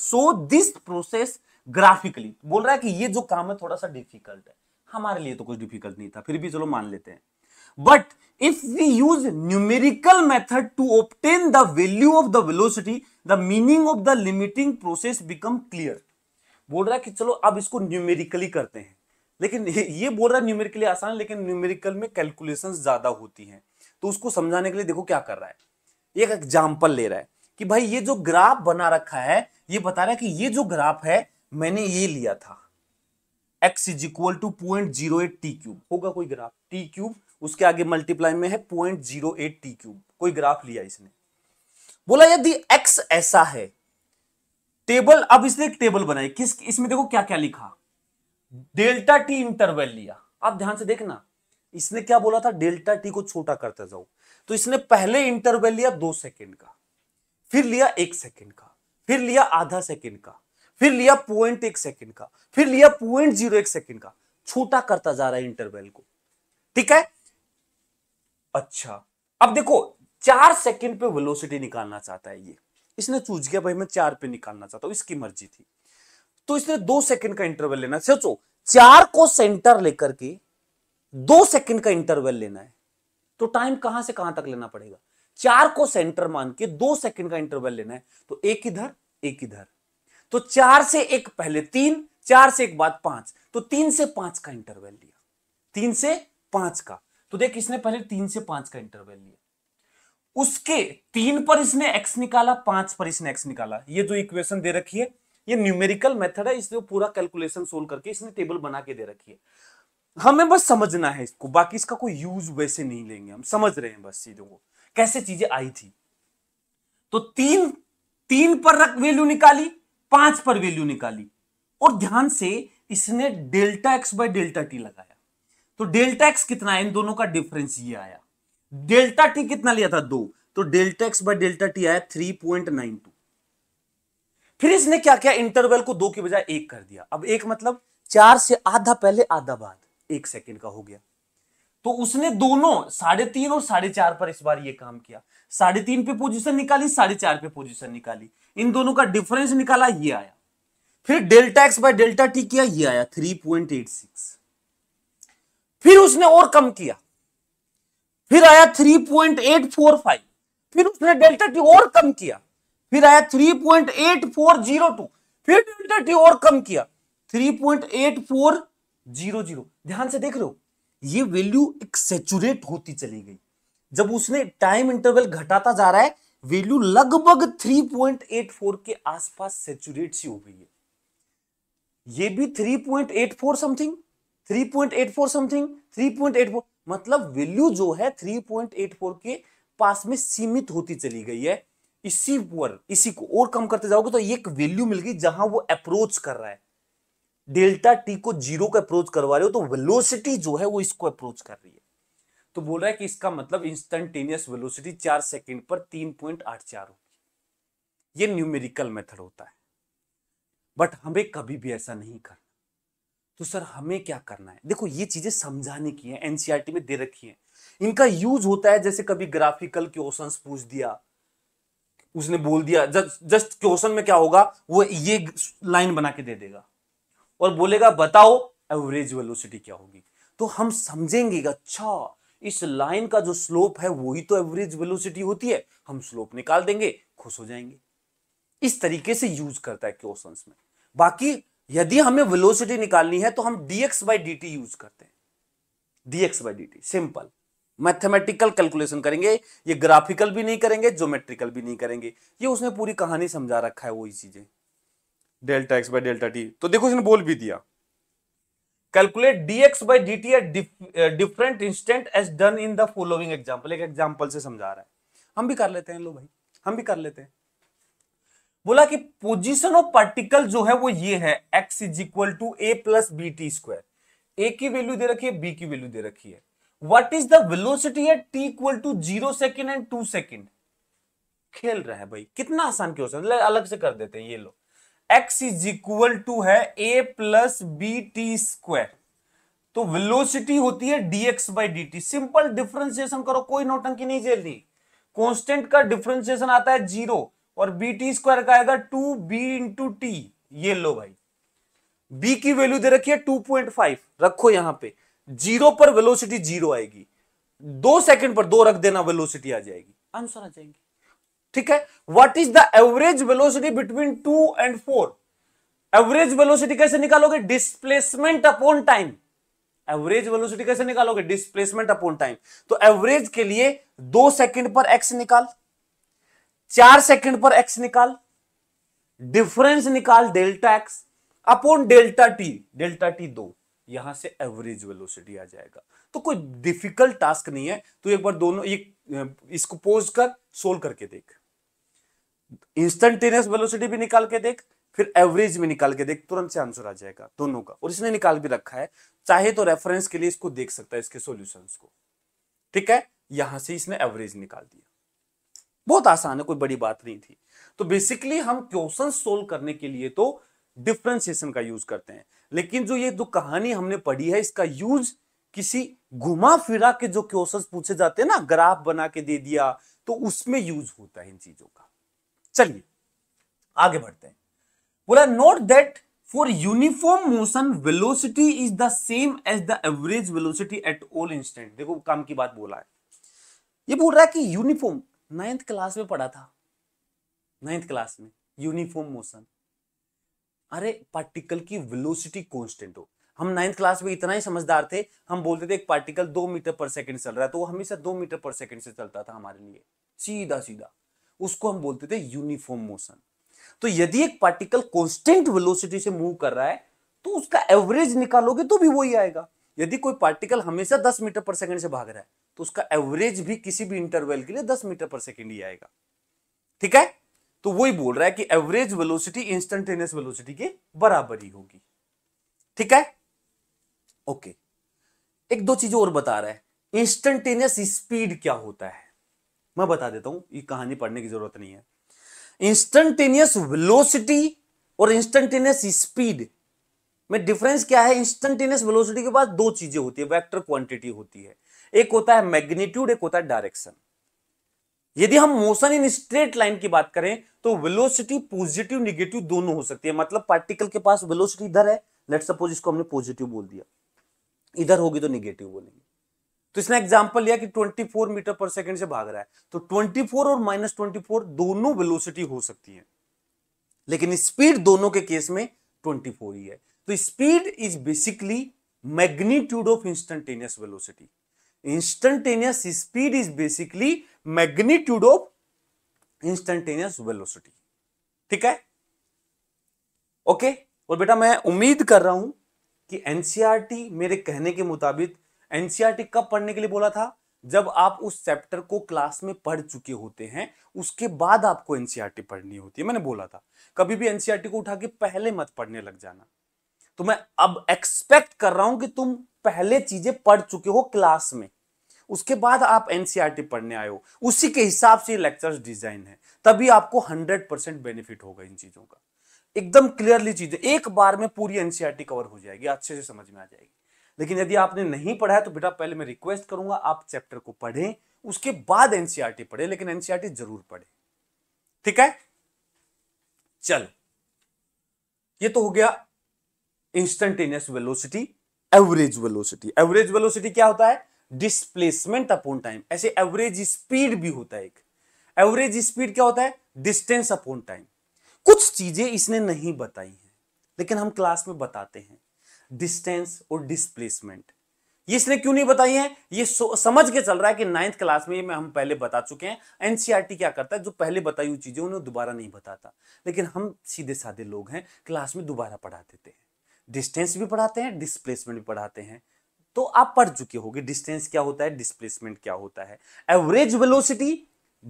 show this process graphically बोल रहा है कि ये जो काम है थोड़ा सा डिफिकल्ट है हमारे लिए तो कुछ डिफिकल्ट नहीं था फिर भी चलो मान लेते हैं but if we use numerical method to obtain the value of the velocity the meaning of the limiting process become clear बोल रहा है कि चलो अब इसको न्यूमेरिकली करते हैं लेकिन ये बोल रहा है न्यूमेरिकली आसान लेकिन न्यूमेरिकल में कैलकुलेशन ज्यादा होती हैं तो उसको समझाने के लिए देखो क्या कर रहा है एक एग्जाम्पल ले रहा है कि भाई ये जो ग्राफ बना रखा है ये बता रहा है कि ये जो ग्राफ है मैंने ये लिया था x is equal to point zero eight t cube होगा कोई ग्राफ टी क्यूब उसके आगे मल्टीप्लाई में है point zero eight t cube कोई ग्राफ लिया इसने बोला यदि एक्स ऐसा है टेबल अब इसने एक टेबल बनाई किस इसमें देखो क्या क्या लिखा डेल्टा टी इंटरवल लिया आप ध्यान से देखना इसने क्या बोला था डेल्टा टी को छोटा करते जाओ तो इसने पहले इंटरवल लिया दो सेकेंड का फिर लिया एक सेकेंड का फिर लिया आधा सेकेंड का फिर लिया पॉइंट एक सेकेंड का फिर लिया पॉइंट जीरो एक सेकेंड का छोटा करता जा रहा है इंटरवल को ठीक है अच्छा अब देखो चार सेकंड पे वेलोसिटी निकालना चाहता है ये इसने चूज किया भाई मैं चार पे निकालना चाहता हूं इसकी मर्जी थी तो इसने दो सेकंड का इंटरवल लेना सोचो चार को सेंटर लेकर के दो सेकंड का इंटरवल लेना है तो टाइम कहां से कहां तक लेना पड़ेगा चार को सेंटर मान के दो सेकंड का इंटरवल लेना है तो एक इधर एक इधर तो चार से एक पहले तीन चार से एक बाद पांच तो तीन से पांच का इंटरवल लिया तीन से पांच का तो देख इसने पहले तीन से पांच का इंटरवल लिया उसके तीन पर इसने एक्स निकाला पांच पर इसने एक्स निकाला ये जो इक्वेशन दे रखी है ये न्यूमेरिकल मेथड है इसलिए पूरा कैलकुलेशन सोल्व करके इसने टेबल बना के दे रखी है हमें बस समझना है इसको बाकी इसका कोई यूज वैसे नहीं लेंगे हम समझ रहे हैं बस चीजों को कैसे चीजें आई थी तो तीन तीन पर रख वैल्यू निकाली पांच पर वैल्यू निकाली और ध्यान से इसने delta x by delta t लगाया तो डेल्टा एक्स कितना है इन दोनों का डिफरेंस ये आया डेल्टा टी कितना लिया था दो तो delta x by delta t आया थ्री पॉइंट नाइन टू फिर इसने क्या किया इंटरवल को दो की बजाय एक कर दिया अब एक मतलब चार से आधा पहले आधा बाद एक सेकेंड का हो गया तो उसने दोनों साढ़े तीन और साढ़े चार पर इस बार ये काम किया साढ़े तीन पे पोजीशन निकाली साढ़े चार पे पोजीशन निकाली इन दोनों का डिफरेंस निकाला ये आया फिर delta x by delta t किया ये आया थ्री पॉइंट एट सिक्स फिर उसने और कम किया फिर आया 3.845 फिर उसने डेल्टा टी और कम किया फिर आया 3.8402 फिर डेल्टा टी और कम किया 3.8400 ध्यान से देख रहे हो ये वैल्यू एक सेचुरेट होती चली गई जब उसने टाइम इंटरवल घटाता जा रहा है वैल्यू लगभग 3.84 के आसपास सेचुरेट सी हो गई है ये भी 3.84 समथिंग 3.84 समथिंग 3.84 मतलब वैल्यू जो है 3.84 के पास में सीमित होती चली गई है इसी पर इसी को और कम करते जाओगे तो एक वैल्यू मिल गई जहां वो अप्रोच कर रहा है डेल्टा टी को जीरो को अप्रोच करवा रहे हो तो वेलोसिटी जो है वो इसको अप्रोच कर रही है तो बोल रहा है कि इसका मतलब इंस्टेंटेनियस वेलोसिटी चार सेकंड पर तीन पॉइंट आठ चार होगी ये न्यूमेरिकल मेथड होता है बट हमें कभी भी ऐसा नहीं करना तो सर हमें क्या करना है देखो ये चीजें समझाने की है एनसीआरटी में दे रखी है इनका यूज होता है जैसे कभी ग्राफिकल क्वेश्चन पूछ दिया उसने बोल दिया जस्ट क्वेश्चन में क्या होगा वो ये लाइन बना के दे देगा और बोलेगा बताओ एवरेज वेलोसिटी क्या होगी तो हम समझेंगे अच्छा इस लाइन का जो स्लोप है वही तो एवरेज वेलोसिटी होती है हम स्लोप निकाल देंगे खुश हो जाएंगे इस तरीके से यूज करता है क्वेश्चन में बाकी यदि हमें वेलोसिटी निकालनी है तो हम dx बाई dt यूज करते हैं dx by dt simple mathematical calculation करेंगे ये ग्राफिकल भी नहीं करेंगे ज्योमेट्रिकल भी नहीं करेंगे ये उसने पूरी कहानी समझा रखा है वही चीजें delta x by delta t तो देखो इसने बोल भी दिया calculate dx by d t different instant as done in the following example एक एग्जाम्पल से समझा रहा है हम भी कर लेते हैं लो भाई हम भी कर लेते हैं बोला कि पोजीशन ऑफ पार्टिकल जो है वो ये है x is equal to a plus b t square a की वैल्यू दे रखी है बी की वैल्यू दे रखी है what is the velocity at t equal to zero second and two second खेल रहा है भाई कितना आसान क्यों क्वेश्चन अलग से कर देते हैं ये लो एक्स इज इक्वल टू है a plus b t square तो वेलोसिटी होती है dx by dt simple differentiation करो कोई नोटंकी नहीं झेलनी कांस्टेंट का डिफ्रेंसिएशन आता है जीरो और बी टी स्क्वायर का आएगा टू बी इंटू टी ये लो भाई बी की वैल्यू दे रखी है टू पॉइंट फाइव रखो यहां पे जीरो पर वेलोसिटी जीरो आएगी दो सेकंड पर दो रख देना वेलोसिटी आ जाएगी आंसर आ जाएगी ठीक है what is the average velocity between two and four average velocity कैसे निकालोगे displacement upon time average velocity कैसे निकालोगे डिस्प्लेसमेंट अपॉन टाइम तो एवरेज के लिए दो सेकंड पर एक्स निकाल चार सेकंड पर एक्स निकाल डिफरेंस निकाल delta x upon delta t delta t दो यहां से एवरेज वेलोसिटी आ जाएगा तो कोई डिफिकल्ट टास्क नहीं है तो एक बार दोनों एक इसको पोज कर सोल्व करके देख इंस्टेंटेनियस वेलोसिटी भी निकाल के देख फिर एवरेज भी निकाल के देख तुरंत से आंसर आ जाएगा दोनों का और इसने निकाल भी रखा है चाहे तो रेफरेंस के लिए इसको देख सकता है इसके सोल्यूशन को ठीक है यहां से इसने एवरेज निकाल दिया बहुत आसान है कोई बड़ी बात नहीं थी तो बेसिकली हम क्वेश्चन सोल्व करने के लिए तो डिफ्रेंसिएशन का यूज करते हैं लेकिन जो ये जो कहानी हमने पढ़ी है इसका यूज किसी घुमा फिरा के जो क्वेश्चन पूछे जाते हैं ना ग्राफ बना के दे दिया तो उसमें यूज होता है इन चीजों का चलिए आगे बढ़ते हैं बोला note that for uniform motion velocity is the same as the average velocity at all instant देखो काम की बात बोला है ये बोल रहा है कि यूनिफॉर्म नाइन्थ क्लास में पढ़ा था नाइन्थ क्लास में यूनिफॉर्म मोशन अरे पार्टिकल की वेलोसिटी कांस्टेंट हो हम नाइन्थ क्लास में इतना ही समझदार थे हम बोलते थे एक पार्टिकल दो मीटर पर सेकंड चल रहा है तो वो हमेशा दो मीटर पर सेकंड से चलता था हमारे लिए सीधा सीधा उसको हम बोलते थे यूनिफॉर्म मोशन तो यदि एक पार्टिकल कॉन्स्टेंट वेलोसिटी से मूव कर रहा है तो उसका एवरेज निकालोगे तो भी वही आएगा यदि कोई पार्टिकल हमेशा दस मीटर पर सेकंड से भाग रहा है तो उसका एवरेज भी किसी भी इंटरवल के लिए दस मीटर पर सेकेंड ही आएगा ठीक है तो वही बोल रहा है कि एवरेज वेलोसिटी इंस्टेंटेनियस वेलोसिटी के बराबर ही होगी ठीक है ओके एक दो चीजें और बता रहा है इंस्टेंटेनियस स्पीड क्या होता है मैं बता देता हूं ये कहानी पढ़ने की जरूरत नहीं है इंस्टेंटेनियस वेलोसिटी और इंस्टेंटेनियस स्पीड में डिफरेंस क्या है इंस्टेंटेनियस वेलोसिटी के बाद दो चीजें होती है वेक्टर क्वांटिटी होती है एक होता है मैग्नीट्यूड एक होता है डायरेक्शन यदि हम मोशन इन स्ट्रेट लाइन की बात करें तो वेलोसिटी पॉजिटिव निगेटिव दोनों हो सकती है मतलब पार्टिकल के पास वेलोसिटी इधर है लेट सपोज इसको हमने पॉजिटिव बोल दिया इधर होगी तो निगेटिव बोलेंगे तो इसने एग्जाम्पल लिया कि 24 मीटर पर सेकंड से भाग रहा है तो 24 और माइनस ट्वेंटी दोनों वेलोसिटी हो सकती है लेकिन स्पीड दोनों के केस में 24 ही है तो speed is basically magnitude of instantaneous velocity instantaneous speed is basically magnitude of instantaneous velocity ठीक है ओके और बेटा मैं उम्मीद कर रहा हूं कि एनसीईआरटी e मेरे कहने के मुताबिक एनसीईआरटी e कब पढ़ने के लिए बोला था जब आप उस चैप्टर को क्लास में पढ़ चुके होते हैं उसके बाद आपको एनसीईआरटी e पढ़नी होती है मैंने बोला था कभी भी एनसीईआरटी को उठा के पहले मत पढ़ने लग जाना तो मैं अब एक्सपेक्ट कर रहा हूं कि तुम पहले चीजें पढ़ चुके हो क्लास में उसके बाद आप एनसीईआरटी e पढ़ने आए हो उसी के हिसाब से लेक्चर्स डिजाइन है तभी आपको 100 परसेंट बेनिफिट होगा इन चीजों का एकदम क्लियरली चीजें एक बार में पूरी एनसीईआरटी कवर e हो जाएगी अच्छे से समझ में आ जाएगी लेकिन यदि आपने नहीं पढ़ा है तो बेटा पहले मैं रिक्वेस्ट करूंगा आप चैप्टर को पढ़ें उसके बाद एनसीआरटी e पढ़े लेकिन एनसीआरटी जरूर पढ़े ठीक है चलो ये तो हो गया instantaneous velocity average velocity average velocity क्या होता है डिस्प्लेसमेंट अपॉन टाइम ऐसे एवरेज स्पीड भी होता है एक एवरेज स्पीड क्या होता है डिस्टेंस अपॉन टाइम कुछ चीजें इसने नहीं बताई हैं लेकिन हम क्लास में बताते हैं डिस्टेंस और डिस्प्लेसमेंट ये इसने क्यों नहीं बताई है ये समझ के चल रहा है कि नाइन्थ क्लास में ये हम पहले बता चुके हैं एनसीईआरटी क्या करता है जो पहले बताई हुई चीजें उन्हें दोबारा नहीं बताता लेकिन हम सीधे साधे लोग हैं क्लास में दोबारा पढ़ा देते हैं डिस्टेंस भी पढ़ाते हैं डिस्प्लेसमेंट भी पढ़ाते हैं तो आप पढ़ चुके होंगे डिस्टेंस क्या होता है डिस्प्लेसमेंट क्या होता है average velocity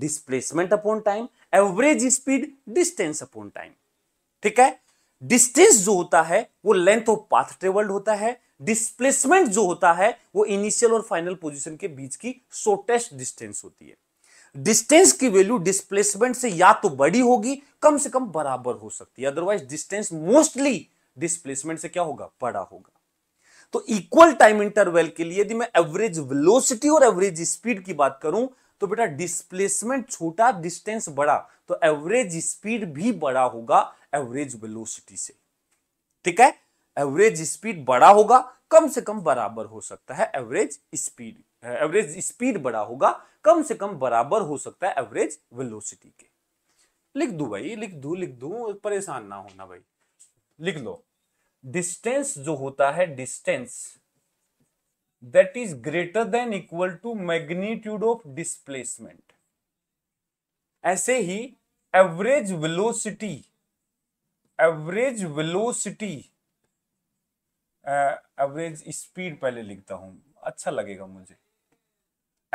displacement upon time average speed distance upon time ठीक है डिस्टेंस जो होता है वो लेंथ ऑफ पाथ ट्रेवल्ड होता है डिस्प्लेसमेंट जो होता है वो इनिशियल और फाइनल पोजिशन के बीच की शोर्टेस्ट डिस्टेंस होती है डिस्टेंस की वैल्यू डिस्प्लेसमेंट से या तो बड़ी होगी कम से कम बराबर हो सकती है अदरवाइज डिस्टेंस मोस्टली डिस्प्लेसमेंट से क्या होगा बड़ा होगा तो इक्वल टाइम इंटरवल के लिए यदि मैं एवरेज वेलोसिटी और एवरेज स्पीड की बात करूं तो बेटा डिस्प्लेसमेंट छोटा डिस्टेंस बड़ा तो एवरेज स्पीड भी बड़ा होगा एवरेज वेलोसिटी से ठीक है एवरेज स्पीड बड़ा होगा कम से कम बराबर हो सकता है एवरेज स्पीड एवरेज स्पीड बड़ा होगा कम से कम बराबर हो सकता है एवरेज वेलोसिटी के लिख दू भाई लिख दू लिख दू परेशान ना होना भाई लिख लो डिस्टेंस जो होता है distance that is greater than equal to magnitude of displacement ऐसे ही average velocity average velocity average speed पहले लिखता हूं अच्छा लगेगा मुझे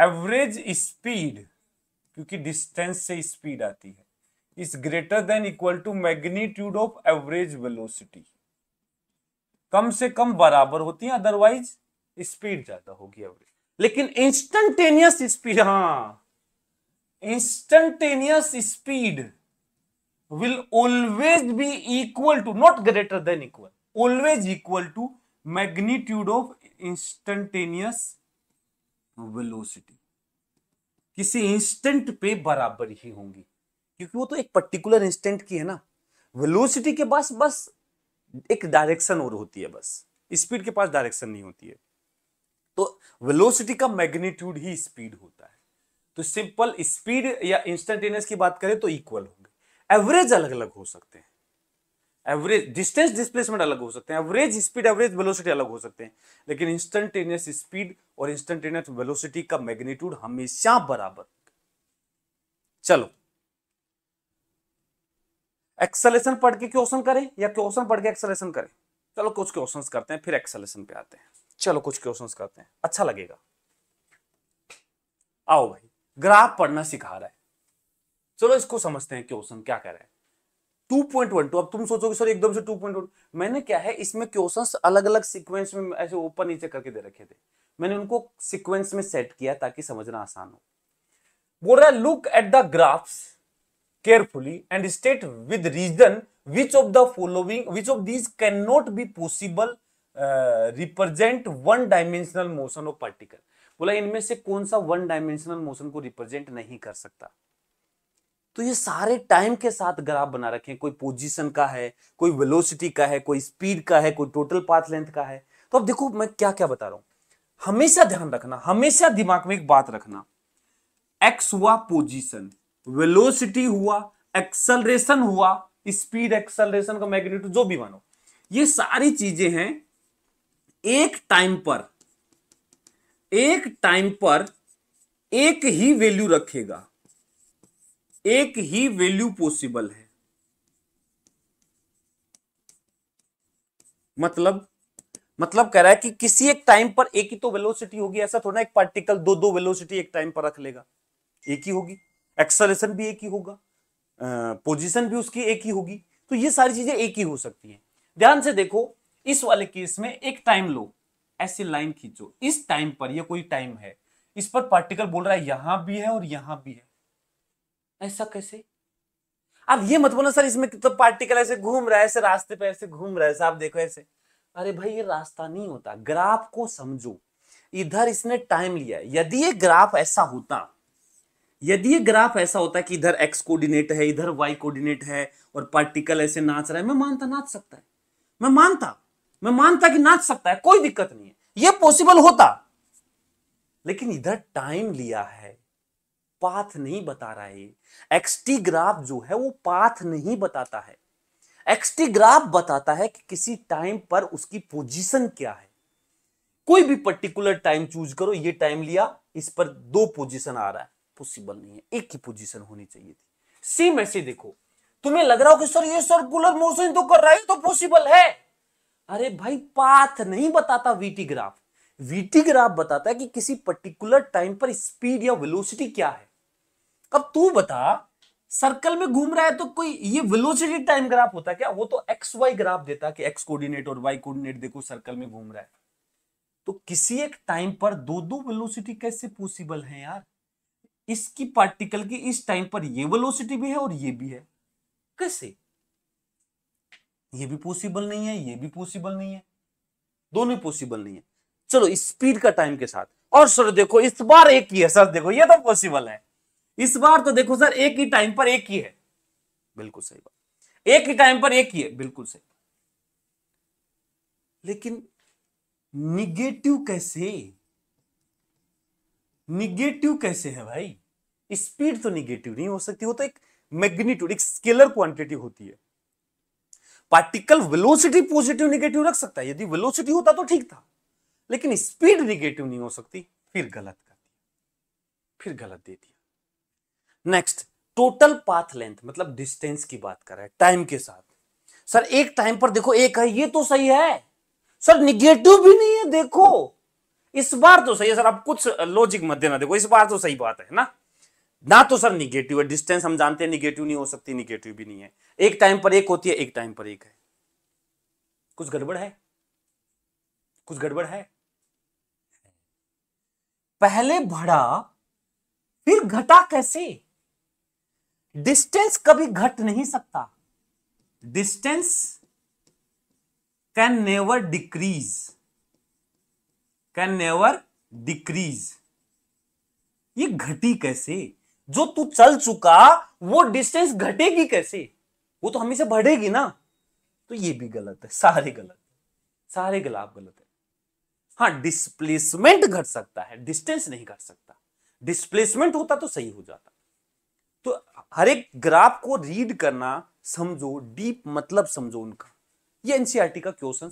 एवरेज स्पीड क्योंकि डिस्टेंस से स्पीड आती है is greater than equal to magnitude of average velocity कम से कम बराबर होती है अदरवाइज स्पीड ज्यादा होगी एवरेज लेकिन इंस्टेंटेनियस स्पीड हाँ instantaneous speed will always be equal to not greater than equal always equal to magnitude of instantaneous velocity किसी इंस्टेंट पे बराबर ही होंगी क्योंकि वो तो एक पर्टिकुलर इंस्टेंट की है ना वेलोसिटी के पास बस एक डायरेक्शन और होती है बस स्पीड के पास डायरेक्शन नहीं होती है तो वेलोसिटी का मैग्नीट्यूड ही स्पीड होता है तो सिंपल स्पीड या इंस्टेंटेनियस की बात करें तो इक्वल होंगे एवरेज अलग अलग हो सकते हैं एवरेज डिस्टेंस डिस्प्लेसमेंट अलग हो सकते हैं एवरेज स्पीड एवरेज वेलोसिटी अलग हो सकते हैं लेकिन इंस्टेंटेनियस स्पीड और इंस्टेंटेनियस वेलोसिटी का मैग्नीट्यूड हमेशा बराबर चलो एक्सलेशन पढ़ के क्वेश्चन करें या क्वेश्चन पढ़ के एक्सलेशन करें चलो कुछ क्वेश्चन करते हैं फिर एक्सलेशन पे आते हैं चलो कुछ क्वेश्चन करते हैं अच्छा लगेगा आओ भाई ग्राफ पढ़ना सिखा रहा है चलो इसको समझते हैं क्वेश्चन क्या कह रहे हैं वन टू अब तुम सोचोगे सर एकदम से 2.1 मैंने क्या है इसमें क्वेश्चंस अलग अलग सीक्वेंस में ऐसे ऊपर नीचे करके दे रखे थे मैंने उनको सीक्वेंस में सेट किया ताकि समझना आसान हो बोल रहा है look at the graphs carefully and state with reason which of the following which of these cannot be possible uh, represent one dimensional motion of particle बोला इनमें से कौन सा वन डायमेंशनल मोशन को रिप्रेजेंट नहीं कर सकता तो ये सारे टाइम के साथ ग्राफ बना रखे हैं कोई पोजीशन का है कोई वेलोसिटी का है कोई स्पीड का है कोई टोटल पाथ लेंथ का है तो अब देखो मैं क्या क्या बता रहा हूं हमेशा ध्यान रखना हमेशा दिमाग में एक बात रखना एक्स हुआ पोजीशन वेलोसिटी हुआ एक्सलरेशन हुआ स्पीड एक्सलरेशन का मैग्नेट जो भी मानो ये सारी चीजें हैं एक टाइम पर एक टाइम पर एक ही वैल्यू रखेगा एक ही वैल्यू पॉसिबल है मतलब मतलब कह रहा है कि किसी एक टाइम पर एक ही तो वेलोसिटी होगी ऐसा थोड़ा एक पार्टिकल दो दो वेलोसिटी एक टाइम पर रख लेगा एक ही होगी एक्सलेशन भी एक ही होगा पोजीशन भी उसकी एक ही होगी तो ये सारी चीजें एक ही हो सकती हैं ध्यान से देखो इस वाले केस में एक टाइम लो ऐसी लाइन खींचो इस टाइम पर ये कोई टाइम है इस पर पार्टिकल बोल रहा है यहां भी है और यहां भी है ऐसा कैसे आप ये मत बोलो सर इसमें तो पार्टिकल ऐसे घूम रहा है ऐसे रास्ते पर ऐसे घूम रहा है आप देखो ऐसे अरे भाई ये रास्ता नहीं होता ग्राफ को समझो इधर इसने टाइम लिया यदि ये ग्राफ ऐसा होता यदि ये ग्राफ ऐसा होता है कि इधर एक्स कोऑर्डिनेट है इधर वाई कोऑर्डिनेट है और पार्टिकल ऐसे नाच रहा है मैं मानता नाच सकता है मैं मानता मैं मानता कि नाच सकता है कोई दिक्कत नहीं है ये पॉसिबल होता लेकिन इधर टाइम लिया है पाथ नहीं बता रहा है एक्सटी ग्राफ जो है वो पाथ नहीं बताता है एक्सटी ग्राफ बताता है कि किसी टाइम पर उसकी पोजीशन क्या है कोई भी पर्टिकुलर टाइम चूज करो ये टाइम लिया इस पर दो पोजीशन आ रहा है पॉसिबल नहीं है एक ही पोजीशन होनी चाहिए थी सी में से देखो तुम्हें लग रहा हो कि सर ये सर्कुलर मोशन तो कर रहा है तो पॉसिबल है अरे भाई पाथ नहीं बताता वीटी ग्राफ वीटी ग्राफ बताता है कि किसी पर्टिकुलर टाइम पर स्पीड या वेलोसिटी क्या है अब तू बता सर्कल में घूम रहा है तो कोई ये वेलोसिटी टाइम ग्राफ होता है क्या वो तो एक्स वाई ग्राफ देता है कि एक्स कोऑर्डिनेट और वाई कोऑर्डिनेट देखो सर्कल में घूम रहा है तो किसी एक टाइम पर दो दो वेलोसिटी कैसे पॉसिबल है यार इसकी पार्टिकल की इस टाइम पर ये वेलोसिटी भी है और ये भी है कैसे ये भी पॉसिबल नहीं है ये भी पॉसिबल नहीं है दोनों पॉसिबल नहीं है चलो स्पीड का टाइम के साथ और सर देखो इस बार एक ही है सर देखो ये तो पॉसिबल है इस बार तो देखो सर एक ही टाइम पर एक ही है बिल्कुल सही बात एक ही टाइम पर एक ही है बिल्कुल सही लेकिन निगेटिव कैसे निगेटिव कैसे है भाई स्पीड तो निगेटिव नहीं हो सकती वो तो एक मैग्नीट्यूड एक स्केलर क्वांटिटी होती है पार्टिकल वेलोसिटी पॉजिटिव निगेटिव रख सकता है यदि वेलोसिटी होता तो ठीक था लेकिन स्पीड निगेटिव नहीं हो सकती फिर गलत कर दिया फिर गलत दे दिया नेक्स्ट टोटल पाथ लेंथ मतलब डिस्टेंस की बात कर रहा है टाइम के साथ सर एक टाइम पर देखो एक है ये तो सही है सर निगेटिव भी नहीं है देखो इस बार तो सही है सर आप कुछ लॉजिक मत देना देखो इस बार तो सही बात है ना ना तो सर निगेटिव है डिस्टेंस हम जानते हैं निगेटिव नहीं हो सकती निगेटिव भी नहीं है एक टाइम पर एक होती है एक टाइम पर एक है कुछ गड़बड़ है कुछ गड़बड़ है पहले बढ़ा फिर घटा कैसे डिस्टेंस कभी घट नहीं सकता distance can never decrease can never decrease ये घटी कैसे जो तू चल चुका वो डिस्टेंस घटेगी कैसे वो तो हमेशा बढ़ेगी ना तो ये भी गलत है सारे गलत सारे गलाब गलत है हाँ डिस्प्लेसमेंट घट सकता है डिस्टेंस नहीं घट सकता डिस्प्लेसमेंट होता तो सही हो जाता तो हर एक ग्राफ को रीड करना समझो डीप मतलब समझो उनका ये एनसीईआरटी e का क्वेश्चन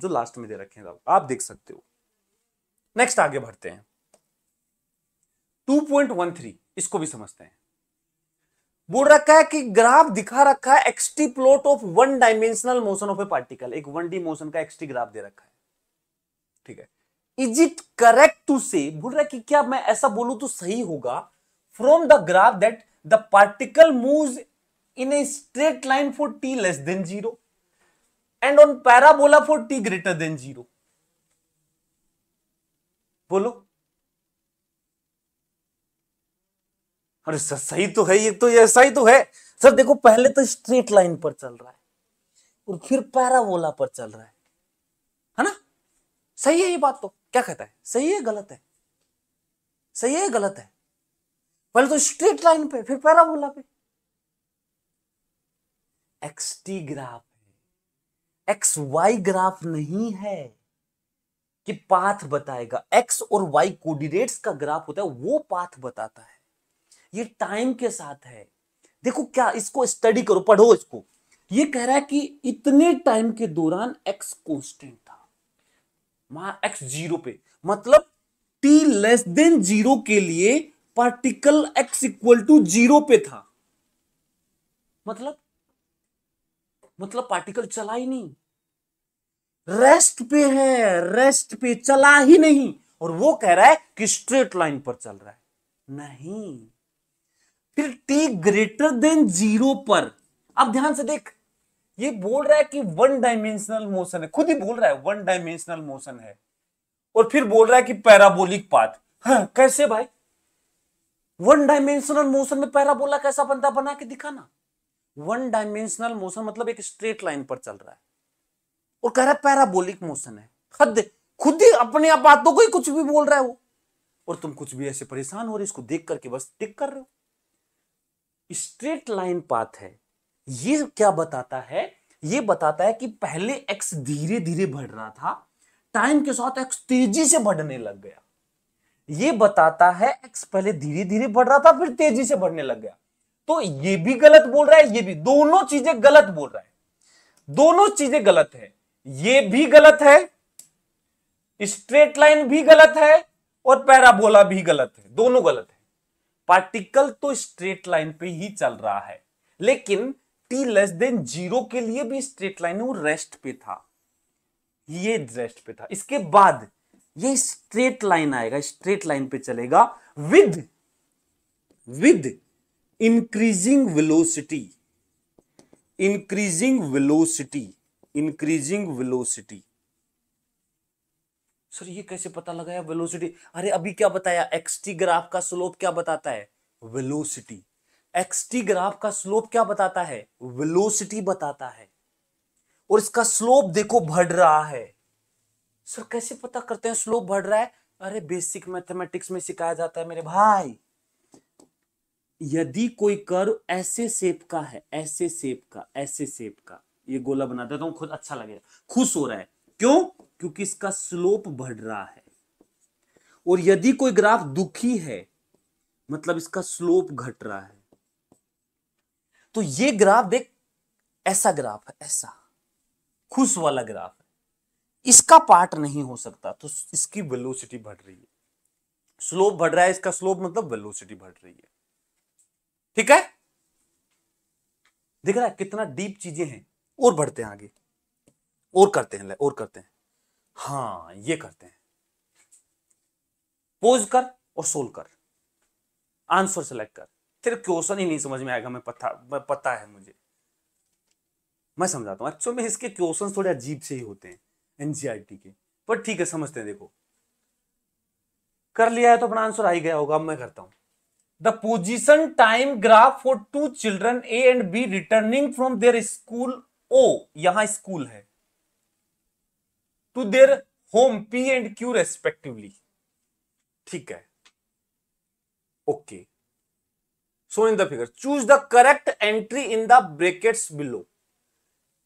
जो लास्ट में दे रखे हैं आप देख सकते हो नेक्स्ट आगे बढ़ते हैं 2.13 इसको भी समझते हैं बोल रखा है कि ग्राफ दिखा रखा है x t plot of one dimensional motion of a particle एक वन डी मोशन का एक्सटी ग्राफ दे रखा है ठीक है इज इट करेक्ट टू से बोल रहा है कि क्या मैं ऐसा बोलू तो सही होगा from the graph that the particle move in a straight line for t less than zero and on parabola for t greater than zero बोलो अरे सर सही तो है ये तो ऐसा ही तो है सर देखो पहले तो स्ट्रेट लाइन पर चल रहा है और फिर पैराबोला पर चल रहा है है ना सही है ये बात तो क्या कहता है सही है गलत है सही है गलत है पहले तो स्ट्रेट लाइन पे फिर पैराबोला पे एक्स टी ग्राफ है एक्स वाई ग्राफ नहीं है कि पाथ बताएगा एक्स और वाई कोऑर्डिनेट्स का ग्राफ होता है वो पाथ बताता है ये टाइम के साथ है देखो क्या इसको स्टडी करो पढ़ो इसको ये कह रहा है कि इतने टाइम के दौरान एक्स कांस्टेंट था वहां एक्स जीरो पे मतलब टी लेस देन जीरो के लिए particle x equal to zero पे था मतलब मतलब पार्टिकल चला ही नहीं रेस्ट पे है रेस्ट पे चला ही नहीं और वो कह रहा है कि स्ट्रेट लाइन पर चल रहा है नहीं फिर टी ग्रेटर देन जीरो पर अब ध्यान से देख ये बोल रहा है कि वन डायमेंशनल मोशन है खुद ही बोल रहा है वन डायमेंशनल मोशन है और फिर बोल रहा है कि पैराबोलिक पाथ हाँ, कैसे भाई वन डायमेंशनल मोशन में पैराबोला कैसा बनता बना के दिखाना वन डायमेंशनल मोशन मतलब एक स्ट्रेट लाइन पर चल रहा है और कह रहा है पैराबोलिक मोशन है हद खुद ही अपने आप बातों को ही कुछ भी बोल रहा है वो और तुम कुछ भी ऐसे परेशान हो रहे इसको देख करके बस टिक कर रहे हो स्ट्रेट लाइन पाथ है ये क्या बताता है ये बताता है कि पहले एक्स धीरे धीरे बढ़ रहा था टाइम के साथ एक्स तेजी से बढ़ने लग गया ये बताता है एक्स पहले धीरे धीरे बढ़ रहा था फिर तेजी से बढ़ने लग गया तो ये भी गलत बोल रहा है ये भी दोनों चीजें गलत बोल रहा है दोनों चीजें गलत है ये भी गलत है स्ट्रेट लाइन भी गलत है और पैराबोला भी गलत है दोनों गलत है पार्टिकल तो स्ट्रेट लाइन पे ही चल रहा है लेकिन टी लेस देन जीरो के लिए भी स्ट्रेट लाइन वो रेस्ट पे था ये रेस्ट पे था इसके बाद ये स्ट्रेट लाइन आएगा स्ट्रेट लाइन पे चलेगा with with increasing velocity increasing velocity increasing velocity sir ये कैसे पता लगाया वेलोसिटी अरे अभी क्या बताया एक्सटी ग्राफ का स्लोप क्या बताता है वेलोसिटी एक्सटी ग्राफ का स्लोप क्या बताता है वेलोसिटी बताता है और इसका स्लोप देखो बढ़ रहा है सर कैसे पता करते हैं स्लोप बढ़ रहा है अरे बेसिक मैथमेटिक्स में सिखाया जाता है मेरे भाई यदि कोई कर्व ऐसे सेप का है ऐसे सेप का ऐसे सेप का ये गोला बना देता हूं खुद तो अच्छा लगेगा खुश हो रहा है क्यों क्योंकि इसका स्लोप बढ़ रहा है और यदि कोई ग्राफ दुखी है मतलब इसका स्लोप घट रहा है तो ये ग्राफ देख ऐसा ग्राफ है ऐसा खुश वाला ग्राफ है इसका पार्ट नहीं हो सकता तो इसकी वेलोसिटी बढ़ रही है स्लोप बढ़ रहा है इसका स्लोप मतलब वेलोसिटी बढ़ रही है ठीक है दिख रहा है कितना डीप चीजें हैं और बढ़ते हैं आगे और करते हैं और करते हैं हाँ ये करते हैं पोज कर और सोल्व कर आंसर सेलेक्ट कर तेरे क्वेश्चन ही नहीं समझ में आएगा मैं पता पता है मुझे मैं समझाता हूँ एक्चुअल में इसके क्वेश्चन थोड़े अजीब से ही होते हैं एनसीआरटी e के पर ठीक है समझते हैं देखो कर लिया है तो अपना आंसर आ ही गया होगा अब मैं करता हूं the position time graph for two children A and B returning from their school O यहां स्कूल है to their home P and Q respectively ठीक है okay so in the figure choose the correct entry in the brackets below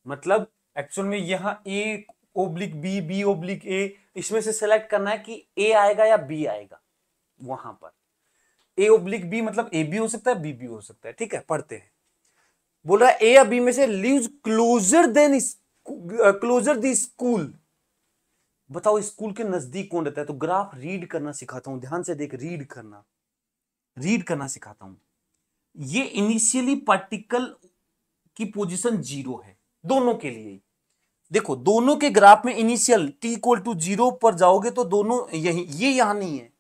मतलब एक्चुअल में यहां A oblique B B oblique A इसमें से सेलेक्ट करना है कि ए आएगा या बी आएगा वहां पर ए ओब्लिक बी मतलब ए बी हो सकता है बी बी हो सकता है ठीक है पढ़ते हैं बोल रहा है ए या बी में से lives closer than closer the school बताओ स्कूल के नजदीक कौन रहता है तो ग्राफ रीड करना सिखाता हूं ध्यान से देख रीड करना रीड करना सिखाता हूं ये इनिशियली पार्टिकल की पोजीशन जीरो है दोनों के लिए देखो दोनों के ग्राफ में initial t equal to zero पर जाओगे तो दोनों यही ये यहां नहीं है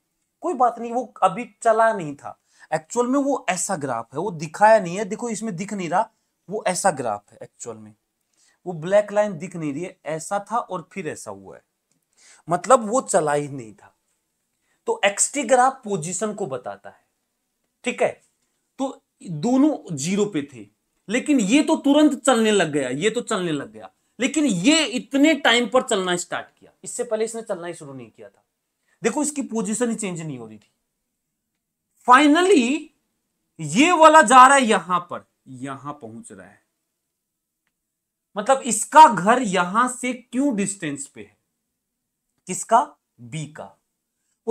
कोई बात नहीं वो अभी चला नहीं था एक्चुअल में वो ऐसा ग्राफ है वो दिखाया नहीं है देखो इसमें दिख नहीं रहा वो ऐसा ग्राफ है एक्चुअल में वो ब्लैक लाइन दिख नहीं रही है ऐसा था और फिर ऐसा हुआ है मतलब वो चला ही नहीं था तो एक्सटी ग्राफ पोजिशन को बताता है ठीक है तो दोनों जीरो पे थे लेकिन ये तो तुरंत चलने लग गया ये तो चलने लग गया लेकिन ये इतने टाइम पर चलना स्टार्ट किया इससे पहले इसने चलना ही शुरू नहीं किया था देखो इसकी पोजीशन ही चेंज नहीं हो रही थी फाइनली ये वाला जा रहा है यहां पर यहां पहुंच रहा है मतलब इसका घर यहां से क्यों डिस्टेंस पे है किसका बी का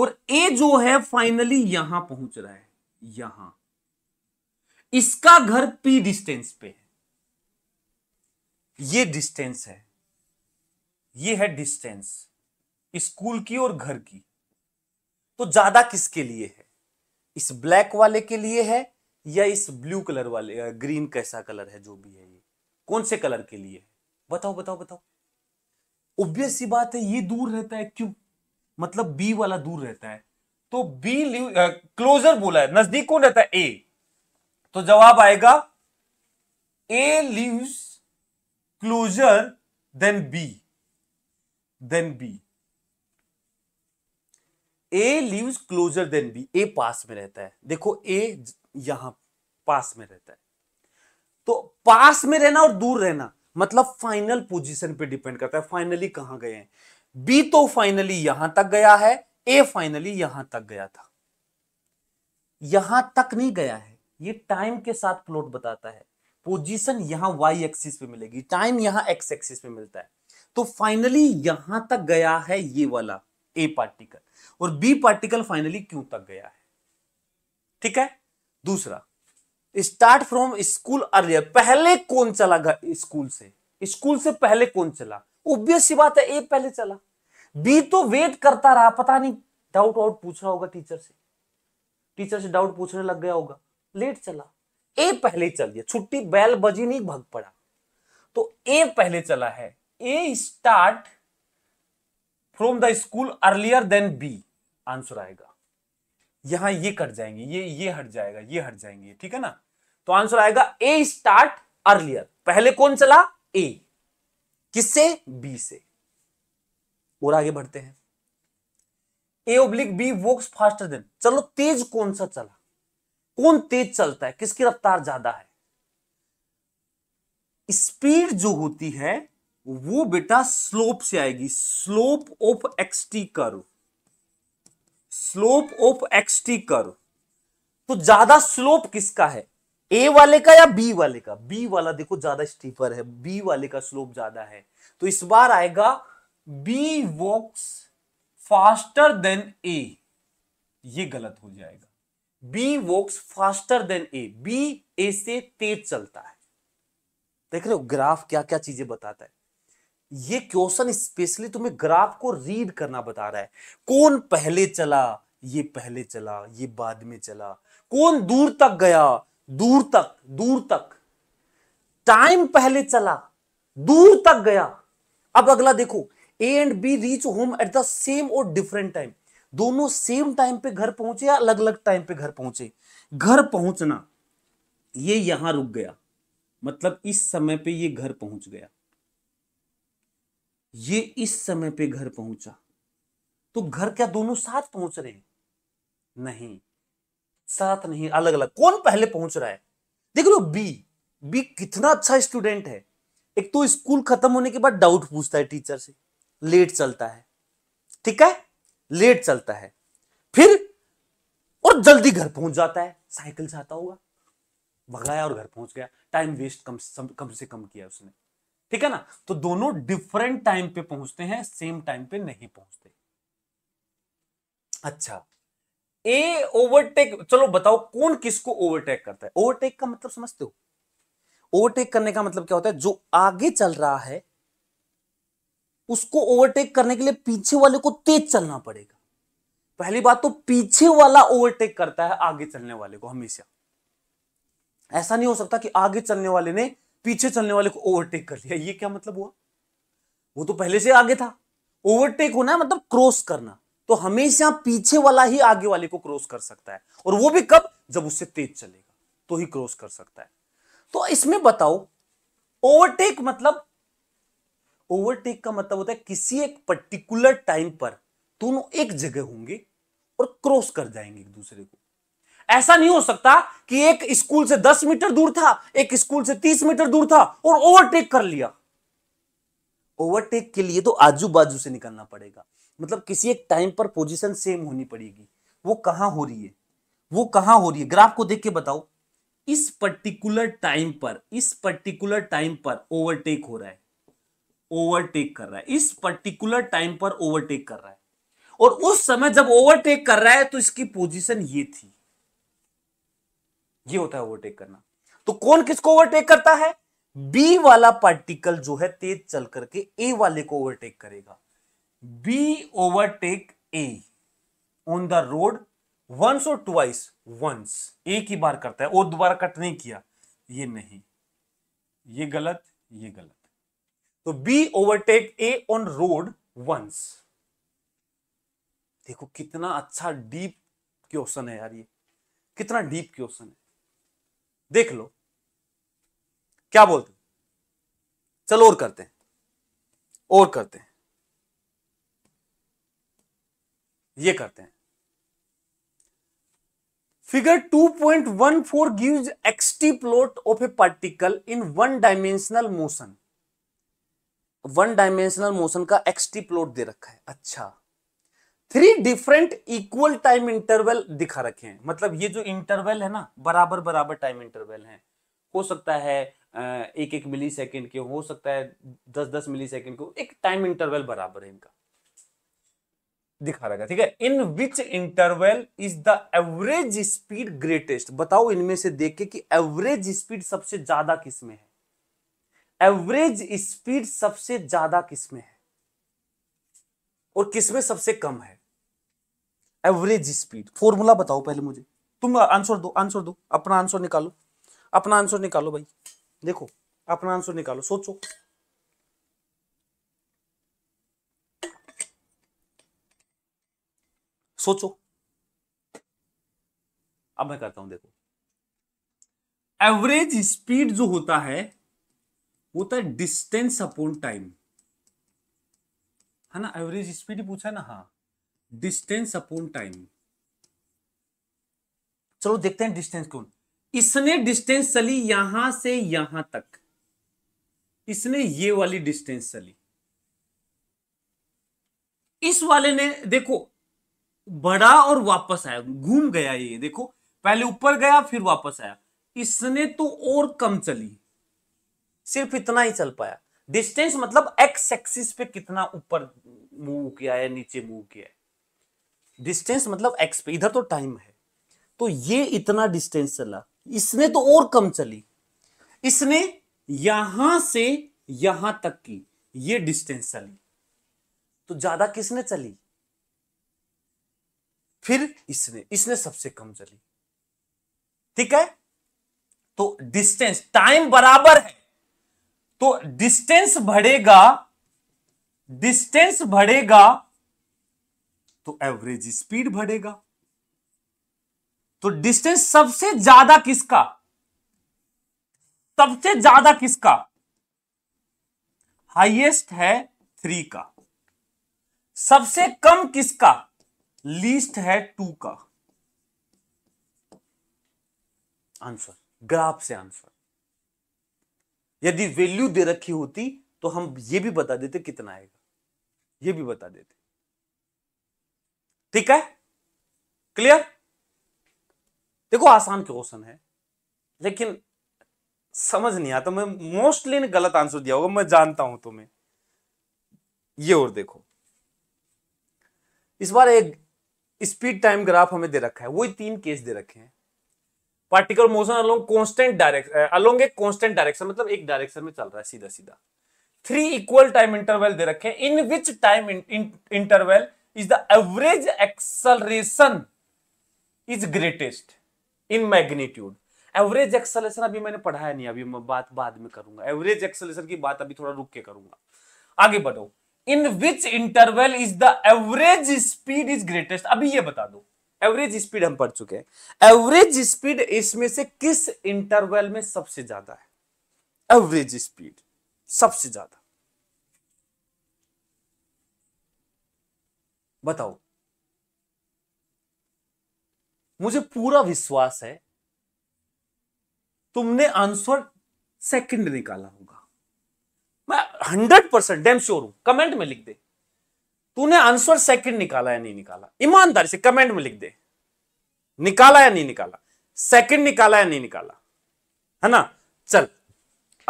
और ए जो है फाइनली यहां पहुंच रहा है यहां इसका घर पी डिस्टेंस पे है ये डिस्टेंस है ये है डिस्टेंस स्कूल की और घर की तो ज्यादा किसके लिए है इस ब्लैक वाले के लिए है या इस ब्लू कलर वाले ग्रीन कैसा कलर है जो भी है ये कौन से कलर के लिए है बताओ बताओ बताओ ऑब्वियस सी बात है ये दूर रहता है क्यों मतलब बी वाला दूर रहता है तो बी क्लोजर बोला है नजदीक कौन रहता है ए तो जवाब आएगा A lives closer than B than B A lives closer than B A पास में रहता है देखो ए यहां पास में रहता है तो पास में रहना और दूर रहना मतलब फाइनल पोजीशन पे डिपेंड करता है फाइनली कहां गए हैं बी तो फाइनली यहां तक गया है ए फाइनली यहां तक गया था यहां तक नहीं गया है ये टाइम के साथ प्लॉट बताता है पोजीशन यहां वाई एक्सिस पे मिलेगी टाइम यहां एक्स एक्सिस पे मिलता है तो फाइनली यहां तक गया है ये वाला ए पार्टिकल और बी पार्टिकल फाइनली क्यों तक गया है ठीक है दूसरा स्टार्ट फ्रॉम स्कूल अर्लियर पहले कौन चला स्कूल से स्कूल से पहले कौन चला ऑब्वियस सी बात है ए पहले चला बी तो वेट करता रहा पता नहीं डाउट आउट पूछ रहा होगा टीचर से टीचर से डाउट पूछने लग गया होगा लेट चला ए पहले चल दिया छुट्टी बैल बजी नहीं भग पड़ा तो ए पहले चला है A start from the school earlier than B answer आएगा यहां ये कट जाएंगे ये ये हट जाएगा ये हट जाएंगे ठीक है ना तो आंसर आएगा ए स्टार्ट अर्लियर पहले कौन चला ए किससे बी से और आगे बढ़ते हैं A oblique B walks faster than चलो तेज कौन सा चला कौन तेज चलता है किसकी रफ्तार ज्यादा है स्पीड जो होती है वो बेटा स्लोप से आएगी स्लोप ऑफ एक्सटी कर स्लोप ऑफ एक्सटी कर तो ज्यादा स्लोप किसका है ए वाले का या बी वाले का बी वाला देखो ज्यादा स्टीपर है बी वाले का स्लोप ज्यादा है तो इस बार आएगा B walks faster than A ये गलत हो जाएगा B walks faster than A B A से तेज चलता है देख रहे हो ग्राफ क्या क्या चीजें बताता है ये क्वेश्चन स्पेशली तुम्हें ग्राफ को रीड करना बता रहा है कौन पहले चला ये पहले चला ये बाद में चला कौन दूर तक गया दूर तक दूर तक टाइम पहले चला दूर तक गया अब अगला देखो A and B reach home at the same और डिफरेंट टाइम दोनों सेम टाइम पे घर पहुंचे या अलग अलग टाइम पे घर पहुंचे घर पहुंचना ये यहां रुक गया मतलब इस समय पे ये घर पहुंच गया ये इस समय पे घर पहुंचा तो घर क्या दोनों साथ पहुंच रहे हैं नहीं साथ नहीं अलग अलग कौन पहले पहुंच रहा है देख लो बी बी कितना अच्छा स्टूडेंट है एक तो स्कूल खत्म होने के बाद डाउट पूछता है टीचर से लेट चलता है ठीक है लेट चलता है फिर और जल्दी घर पहुंच जाता है साइकिल से आता होगा भगाया और घर पहुंच गया टाइम वेस्ट कम कम से कम किया उसने ठीक है ना तो दोनों डिफरेंट टाइम पे पहुंचते हैं सेम टाइम पे नहीं पहुंचते अच्छा ए ओवरटेक चलो बताओ कौन किसको ओवरटेक करता है ओवरटेक का मतलब समझते हो ओवरटेक करने का मतलब क्या होता है जो आगे चल रहा है उसको ओवरटेक करने के लिए पीछे वाले को तेज चलना पड़ेगा पहली बात तो पीछे वाला ओवरटेक करता है आगे चलने वाले को हमेशा ऐसा नहीं हो सकता कि आगे चलने वाले ने पीछे चलने वाले को ओवरटेक कर लिया ये क्या मतलब हुआ वो तो पहले से आगे था ओवरटेक होना मतलब क्रॉस करना तो हमेशा पीछे वाला ही आगे वाले को क्रॉस कर सकता है और वो भी कब जब उससे तेज चलेगा तो ही क्रॉस कर सकता है तो इसमें बताओ ओवरटेक मतलब ओवरटेक का मतलब होता है किसी एक पर्टिकुलर टाइम पर दोनों एक जगह होंगे और क्रॉस कर जाएंगे एक दूसरे को ऐसा नहीं हो सकता कि एक स्कूल से दस मीटर दूर था एक स्कूल से तीस मीटर दूर था और ओवरटेक कर लिया ओवरटेक के लिए तो आजू बाजू से निकलना पड़ेगा मतलब किसी एक टाइम पर पोजीशन सेम होनी पड़ेगी वो कहां हो रही है वो कहां हो रही है ग्राफ को देख के बताओ इस पर्टिकुलर टाइम पर इस पर्टिकुलर टाइम पर ओवरटेक हो रहा है ओवरटेक कर रहा है इस पर्टिकुलर टाइम पर ओवरटेक कर रहा है और उस समय जब ओवरटेक कर रहा है तो इसकी पोजीशन ये थी ये होता है ओवरटेक करना तो कौन किसको ओवरटेक करता है बी वाला पार्टिकल जो है तेज चल करके ए वाले को ओवरटेक करेगा B overtake A on the road once और ट्वाइस वंस एक ही बार करता है और दोबारा कट नहीं किया ये नहीं ये गलत ये गलत तो B overtake A on road once देखो कितना अच्छा डीप क्वेश्चन है यार ये कितना डीप क्वेश्चन है देख लो क्या बोलते हैं? चलो और करते हैं और करते हैं ये करते हैं figure 2.14 give x t plot of a particle in one dimensional motion one dimensional motion का एक्सटी प्लॉट दे रखा है अच्छा three different equal time interval दिखा रखे हैं मतलब ये जो इंटरवल है ना बराबर बराबर टाइम इंटरवल है हो सकता है एक एक मिली सेकेंड के हो सकता है दस दस मिली सेकेंड के एक टाइम इंटरवल बराबर है इनका दिखा रखा ठीक है in which interval is the average speed greatest बताओ इनमें से देख के कि एवरेज स्पीड सबसे ज्यादा किसमें है एवरेज स्पीड सबसे ज्यादा किसमें है और किसमें सबसे कम है एवरेज स्पीड फॉर्मूला बताओ पहले मुझे तुम आंसर दो आंसर दो अपना आंसर निकालो अपना आंसर निकालो भाई देखो अपना आंसर निकालो सोचो सोचो अब मैं करता हूं देखो एवरेज स्पीड जो होता है वो होता है डिस्टेंस अपॉन टाइम है ना एवरेज स्पीड पूछा ना हाँ डिस्टेंस अपॉन टाइम चलो देखते हैं डिस्टेंस कौन इसने डिस्टेंस चली यहां से यहां तक इसने ये वाली डिस्टेंस चली इस वाले ने देखो बढ़ा और वापस आया घूम गया ये देखो पहले ऊपर गया फिर वापस आया इसने तो और कम चली सिर्फ इतना ही चल पाया डिस्टेंस मतलब एक्स एक्सिस पे कितना ऊपर मूव किया है नीचे मूव किया है डिस्टेंस मतलब एक्स पे इधर तो टाइम है तो ये इतना डिस्टेंस चला इसने तो और कम चली इसने यहां से यहां तक की ये डिस्टेंस चली तो ज्यादा किसने चली फिर इसने इसने सबसे कम चली ठीक है तो डिस्टेंस टाइम बराबर है तो डिस्टेंस बढ़ेगा डिस्टेंस बढ़ेगा तो एवरेज स्पीड बढ़ेगा तो डिस्टेंस सबसे ज्यादा किसका सबसे ज्यादा किसका हाईएस्ट है थ्री का सबसे कम किसका लीस्ट है टू का आंसर ग्राफ से आंसर यदि वैल्यू दे रखी होती तो हम ये भी बता देते कितना आएगा ये भी बता देते ठीक है क्लियर देखो आसान क्वेश्चन है लेकिन समझ नहीं आता मैं मोस्टली ने गलत आंसर दिया होगा मैं जानता हूं तुम्हें ये और देखो इस बार एक स्पीड टाइम ग्राफ हमें दे रखा है वही तीन केस दे रखे हैं particle motion along constant direction along एक कांस्टेंट डायरेक्शन मतलब एक डायरेक्शन में चल रहा है सीधा सीधा थ्री इक्वल टाइम इंटरवल दे रखे हैं in which time interval is the average acceleration is greatest in magnitude average acceleration अभी मैंने पढ़ाया नहीं अभी मैं बात बाद में करूंगा एवरेज एक्सलेशन की बात अभी थोड़ा रुक के करूंगा आगे बढ़ो in which interval is the average speed is greatest अभी ये बता दो एवरेज स्पीड हम पढ़ चुके हैं एवरेज स्पीड इसमें से किस इंटरवल में सबसे ज्यादा है एवरेज स्पीड सबसे ज्यादा बताओ मुझे पूरा विश्वास है तुमने आंसर सेकंड निकाला होगा मैं हंड्रेड परसेंट डेम श्योर हूं कमेंट में लिख दे तूने आंसर सेकंड निकाला या नहीं निकाला ईमानदारी से कमेंट में लिख दे निकाला या नहीं निकाला सेकंड निकाला या नहीं निकाला है ना चल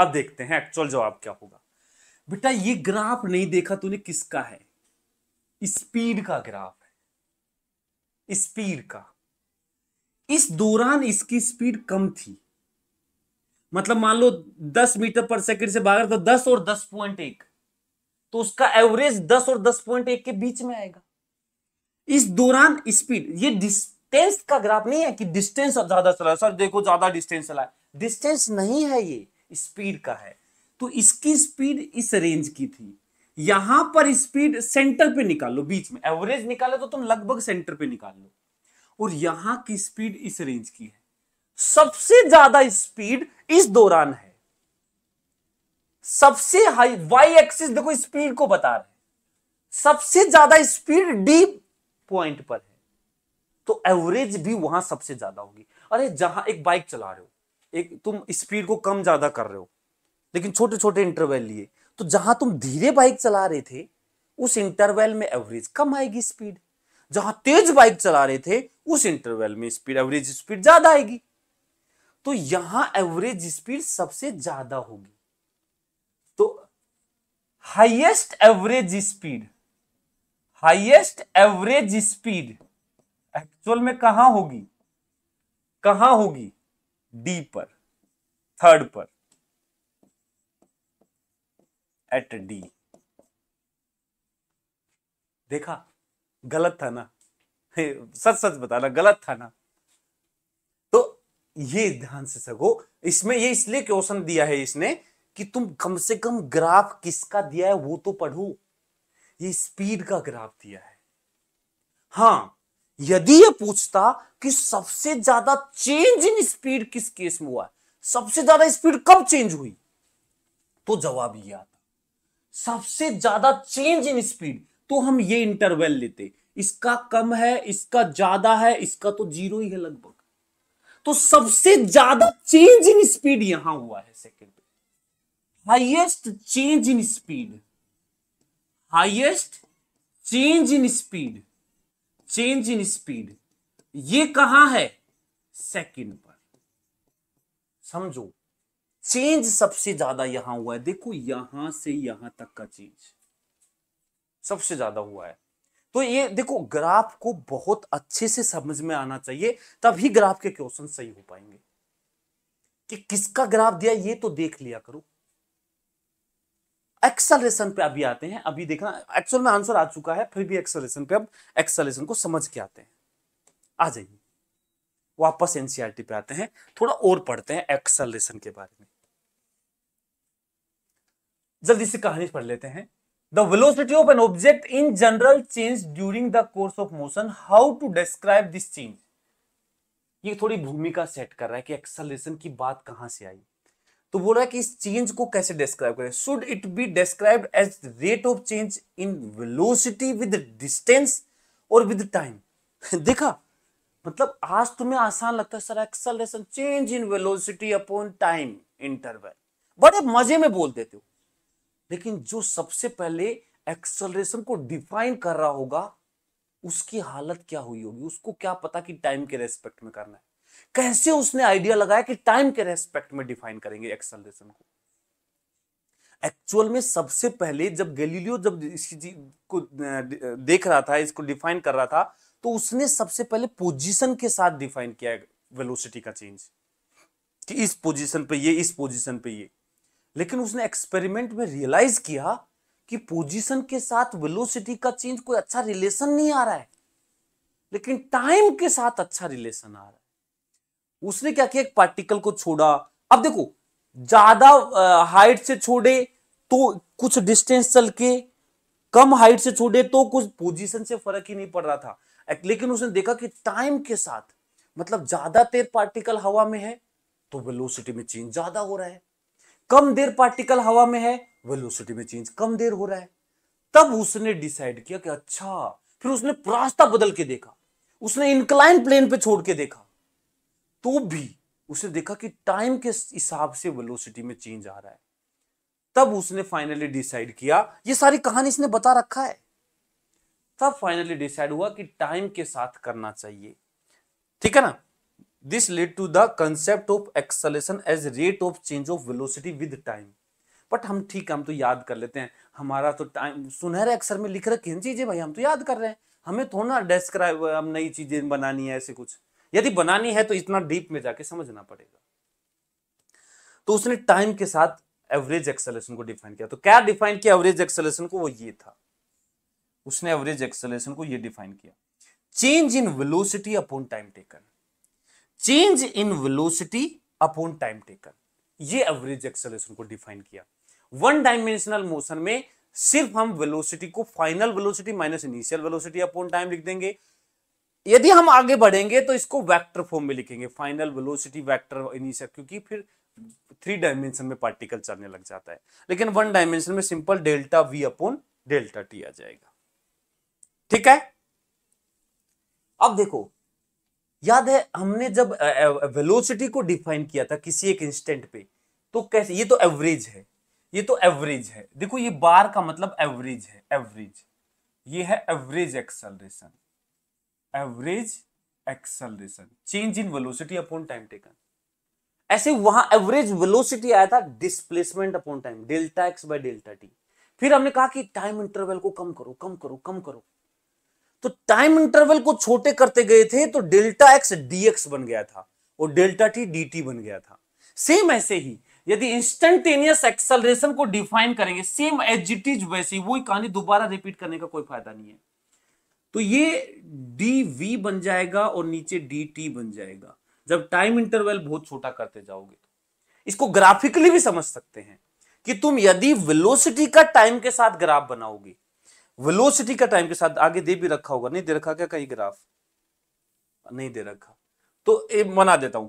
अब देखते हैं एक्चुअल जवाब क्या होगा बेटा ये ग्राफ नहीं देखा तूने किसका है स्पीड का ग्राफ है स्पीड का इस दौरान इसकी स्पीड कम थी मतलब मान लो 10 मीटर पर सेकंड से भाग रहा था 10 और 10.1 तो उसका एवरेज 10 और 10.1 के बीच में आएगा इस दौरान स्पीड ये डिस्टेंस का ग्राफ नहीं है कि डिस्टेंस ज्यादा चला सर देखो ज्यादा डिस्टेंस चला डिस्टेंस नहीं है ये स्पीड का है तो इसकी स्पीड इस रेंज की थी यहां पर स्पीड सेंटर पे निकाल लो बीच में एवरेज निकालो तो तुम लगभग सेंटर पे निकाल लो और यहां की स्पीड इस रेंज की है सबसे ज्यादा स्पीड इस दौरान है सबसे हाई वाई एक्सिस देखो स्पीड को बता रहे सबसे ज्यादा स्पीड डी पॉइंट पर है तो एवरेज भी वहां सबसे ज्यादा होगी अरे जहां एक बाइक चला रहे हो एक तुम स्पीड को कम ज्यादा कर रहे हो लेकिन छोटे छोटे इंटरवल लिए तो जहां तुम धीरे बाइक चला रहे थे उस इंटरवल में एवरेज कम आएगी स्पीड जहां तेज बाइक चला रहे थे उस इंटरवल में स्पीड एवरेज स्पीड ज्यादा आएगी तो यहां एवरेज स्पीड सबसे ज्यादा होगी तो highest average speed highest average speed actual में कहा होगी कहा होगी डी पर थर्ड पर एट डी देखा गलत था ना सच सच बताना गलत था ना तो ये ध्यान से सको इसमें ये इसलिए क्वेश्चन दिया है इसने कि तुम कम से कम ग्राफ किसका दिया है वो तो पढ़ो ये स्पीड का ग्राफ दिया है हां यदि ये पूछता कि सबसे ज्यादा चेंज इन स्पीड किस केस में हुआ है सबसे ज्यादा स्पीड कब चेंज हुई तो जवाब ये आता सबसे ज्यादा चेंज इन स्पीड तो हम ये इंटरवल लेते इसका कम है इसका ज्यादा है इसका तो जीरो ही है लगभग तो सबसे ज्यादा चेंज इन स्पीड यहां हुआ है सेकेंड पे highest change in speed highest change in speed change in speed ये कहां है सेकंड पर समझो चेंज सबसे ज्यादा यहां हुआ है देखो यहां से यहां तक का चेंज सबसे ज्यादा हुआ है तो ये देखो ग्राफ को बहुत अच्छे से समझ में आना चाहिए तभी ग्राफ के क्वेश्चन सही हो पाएंगे कि किसका ग्राफ दिया ये तो देख लिया करो एक्सलेशन पे अभी आते हैं अभी देखना एक्चुअल में आंसर आ चुका है फिर भी एक्सलेशन पे अब एक्सलेशन को समझ के आते हैं आ जाइए वापस एनसीआरटी e पे आते हैं थोड़ा और पढ़ते हैं एक्सलेशन के बारे में जल्दी से कहानी पढ़ लेते हैं the velocity of an object in general change during the course of motion how to describe this change ये थोड़ी भूमिका सेट कर रहा है कि एक्सलेशन की बात कहां से आई तो बोल रहा है कि इस चेंज को कैसे डिस्क्राइब करें should it be describe as rate of change in velocity with distance और विद टाइम देखा मतलब आज तुम्हें आसान लगता है sir acceleration change in velocity upon time interval बड़े मजे में बोल देते हो लेकिन जो सबसे पहले एक्सलरेशन को डिफाइन कर रहा होगा उसकी हालत क्या हुई होगी उसको क्या पता कि टाइम के रेस्पेक्ट में करना है कैसे उसने आइडिया लगाया कि टाइम के रेस्पेक्ट में डिफाइन करेंगे एक्सलरेशन को एक्चुअल में सबसे पहले जब गैलीलियो जब इस चीज को देख रहा था इसको डिफाइन कर रहा था तो उसने सबसे पहले पोजीशन के साथ डिफाइन किया वेलोसिटी का चेंज कि इस पोजीशन पे ये इस पोजीशन पे ये लेकिन उसने एक्सपेरिमेंट में रियलाइज किया कि पोजीशन के साथ वेलोसिटी का चेंज कोई अच्छा रिलेशन नहीं आ रहा है लेकिन टाइम के साथ अच्छा रिलेशन आ रहा है उसने क्या किया एक पार्टिकल को छोड़ा अब देखो ज्यादा हाइट से छोड़े तो कुछ डिस्टेंस चल के कम हाइट से छोड़े तो कुछ पोजीशन से फर्क ही नहीं पड़ रहा था लेकिन उसने देखा कि टाइम के साथ मतलब ज्यादा देर पार्टिकल हवा में है तो वेलोसिटी में चेंज ज्यादा हो रहा है कम देर पार्टिकल हवा में है वेलोसिटी में चेंज कम देर हो रहा है तब उसने डिसाइड किया कि अच्छा फिर उसने रास्ता बदल के देखा उसने इंक्लाइन प्लेन पे छोड़ के देखा तो भी उसने देखा कि टाइम के हिसाब से वेलोसिटी में चेंज आ रहा है तब उसने फाइनली डिसाइड किया ये सारी कहानी इसने बता रखा है तब फाइनली डिसाइड हुआ कि टाइम के साथ करना चाहिए ठीक है ना this lead to the concept of acceleration as rate of change of velocity with time but हम ठीक हम तो याद कर लेते हैं हमारा तो टाइम सुनहरे अक्षर में लिख रखे हैं चीजें भाई हम तो याद कर रहे हैं हमें थोड़ा डेस्क्राइब हम नई चीजें बनानी है ऐसे कुछ यदि बनानी है तो इतना डीप में जाके समझना पड़ेगा तो उसने टाइम के साथ एवरेज एक्सलेशन को डिफाइन किया तो क्या डिफाइन किया एवरेज एक्सलेशन को वो ये था उसने एवरेज एक्सलेशन को ये डिफाइन किया change in velocity upon time taken change in velocity upon time taken ये एवरेज एक्सेलरेशन को डिफाइन किया वन डायमेंशनल मोशन में सिर्फ हम वेलोसिटी को final velocity minus initial velocity upon time लिख देंगे यदि हम आगे बढ़ेंगे तो इसको वेक्टर फॉर्म में लिखेंगे फाइनल वेलोसिटी वेक्टर इनिशियल क्योंकि फिर थ्री डायमेंशन में पार्टिकल चलने लग जाता है लेकिन वन डायमेंशन में simple delta v upon delta t आ जाएगा ठीक है अब देखो याद है हमने जब वेलोसिटी को डिफाइन किया था किसी एक इंस्टेंट पे तो कैसे ये तो एवरेज है ये तो एवरेज है देखो ये बार का मतलब एवरेज है एवरेज ये है average acceleration average acceleration change in velocity upon time taken ऐसे वहां एवरेज वेलोसिटी आया था displacement upon time delta x by delta t फिर हमने कहा कि टाइम इंटरवल को कम करो कम करो कम करो तो टाइम इंटरवल को छोटे करते गए थे तो डेल्टा एक्स डीएक्स बन गया था और डेल्टा टी डी बन गया था सेम ऐसे ही यदि इंस्टेंटेनियस एक्सेलरेशन को डिफाइन करेंगे सेम एज इट इज वैसे वही कहानी दोबारा रिपीट करने का कोई फायदा नहीं है तो ये डी वी बन जाएगा और नीचे डी टी बन जाएगा जब टाइम इंटरवल बहुत छोटा करते जाओगे तो। इसको ग्राफिकली भी समझ सकते हैं कि तुम यदि वेलोसिटी का टाइम के साथ ग्राफ बनाओगे वेलोसिटी का टाइम के साथ आगे दे भी रखा होगा नहीं दे रखा क्या कहीं ग्राफ नहीं दे रखा तो ए, बना देता हूं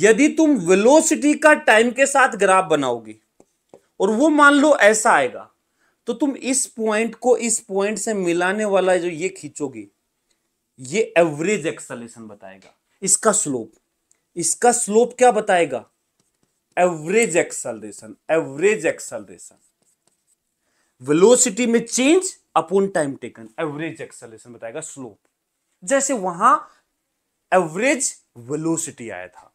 यदि तुम वेलोसिटी का टाइम के साथ ग्राफ बनाओगे और वो मान लो ऐसा आएगा तो तुम इस पॉइंट को इस पॉइंट से मिलाने वाला जो ये खींचोगे ये एवरेज एक्सलेशन बताएगा इसका स्लोप इसका स्लोप क्या बताएगा average acceleration average acceleration velocity में change upon time taken average acceleration बताएगा स्लोप जैसे वहां एवरेज वेलोसिटी आया था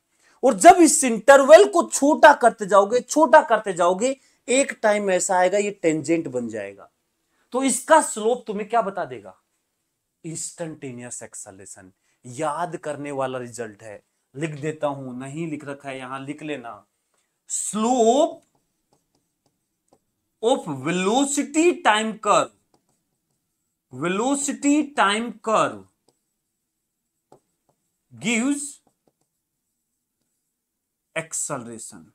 और जब इस इंटरवल को छोटा करते जाओगे छोटा करते जाओगे एक टाइम ऐसा आएगा ये टेंजेंट बन जाएगा तो इसका स्लोप तुम्हें क्या बता देगा इंस्टेंटेनियस एक्सलेशन याद करने वाला रिजल्ट है लिख देता हूं नहीं लिख रखा है यहां लिख लेना slope of velocity time curve velocity time curve gives acceleration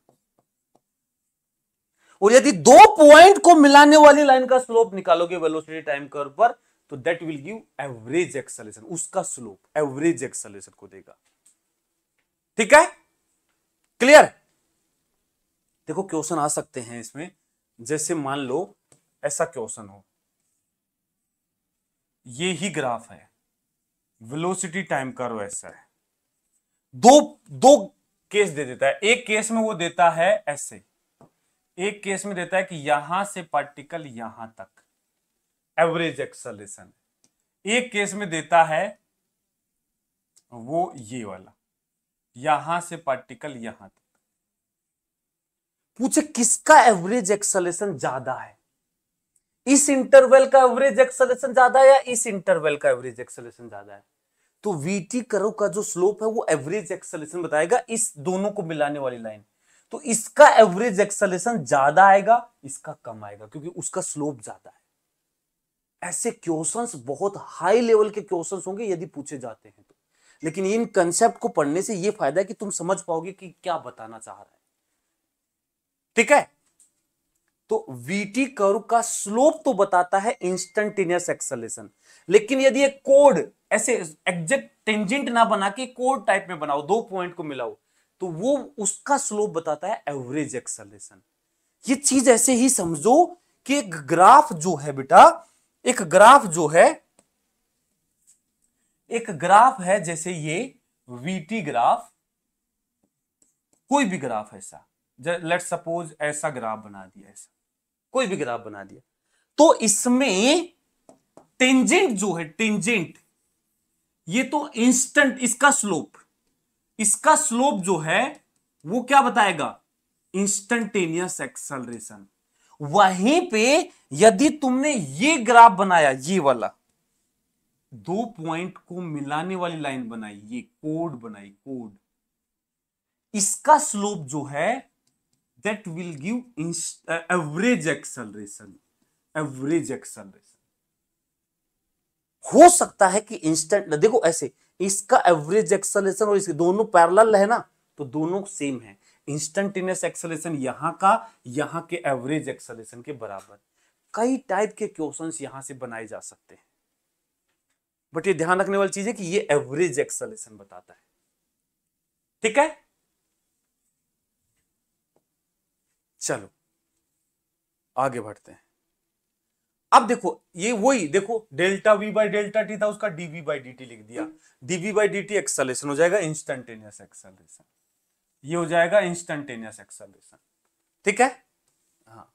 और यदि दो पॉइंट को मिलाने वाली लाइन का स्लोप निकालोगे वेलोसिटी टाइम कर्व पर तो that will give average acceleration उसका स्लोप एवरेज एक्सलेशन को देगा ठीक है क्लियर देखो क्वेश्चन आ सकते हैं इसमें जैसे मान लो ऐसा क्वेश्चन हो ये ही ग्राफ है वेलोसिटी टाइम कर्व ऐसा है दो दो केस दे देता है एक केस में वो देता है ऐसे एक केस में देता है कि यहां से पार्टिकल यहां तक एवरेज एक्सलेशन एक केस में देता है वो ये वाला यहां से पार्टिकल यहां तक पूछे किसका एवरेज एक्सलेशन ज्यादा है इस इंटरवल का एवरेज एक्सलेशन ज्यादा है या इस इंटरवल का एवरेज एक्सलेशन ज्यादा है तो वीटी करो का जो स्लोप है वो एवरेज एक्सलेशन बताएगा इस दोनों को मिलाने वाली लाइन तो इसका एवरेज एक्सलेशन ज्यादा आएगा इसका कम आएगा क्योंकि उसका स्लोप ज्यादा है ऐसे क्वेश्चंस बहुत हाई लेवल के क्वेश्चंस होंगे यदि पूछे जाते हैं तो लेकिन इन कंसेप्ट को पढ़ने से यह फायदा है कि तुम समझ पाओगे कि क्या बताना चाह रहा है ठीक है तो वीटी कर्व का स्लोप तो बताता है इंस्टेंटेनियस एक्सलेशन लेकिन यदि एक कोड ऐसे एग्जेक्ट टेंजेंट ना बना के कोड टाइप में बनाओ दो पॉइंट को मिलाओ तो वो उसका स्लोप बताता है एवरेज एक्सलेशन ये चीज ऐसे ही समझो कि एक ग्राफ जो है बेटा एक ग्राफ जो है एक ग्राफ है जैसे ये वीटी ग्राफ कोई भी ग्राफ ऐसा लेट सपोज ऐसा ग्राफ बना दिया ऐसा कोई भी ग्राफ बना दिया तो इसमें टेंजेंट जो है टेंजेंट ये तो इंस्टेंट इसका स्लोप इसका स्लोप जो है वो क्या बताएगा इंस्टेंटेनियस एक्सलरेशन वहीं पे यदि तुमने ये ग्राफ बनाया ये वाला दो पॉइंट को मिलाने वाली लाइन बनाई ये कोड बनाई कोड इसका स्लोप जो है that will give uh, average acceleration average acceleration हो सकता है कि इंस्टेंट देखो ऐसे इसका एवरेज एक्सेलेशन और इसके दोनों पैरेलल है ना तो दोनों सेम है इंस्टेंटेनियस एक्सेलेशन यहां का यहां के एवरेज एक्सेलेशन के बराबर कई टाइप के क्वेश्चन यहां से बनाए जा सकते हैं बट ये ध्यान रखने वाली चीज है कि ये एवरेज एक्सेलेशन बताता है ठीक है चलो आगे बढ़ते हैं अब देखो ये वही देखो delta v by delta t था उसका डीवी बाई डी लिख दिया डीवी बाई डी एक्सलेशन हो जाएगा इंस्टेंटेनियस एक्सलेशन ये हो जाएगा इंस्टेंटेनियस एक्सलेशन ठीक है हाँ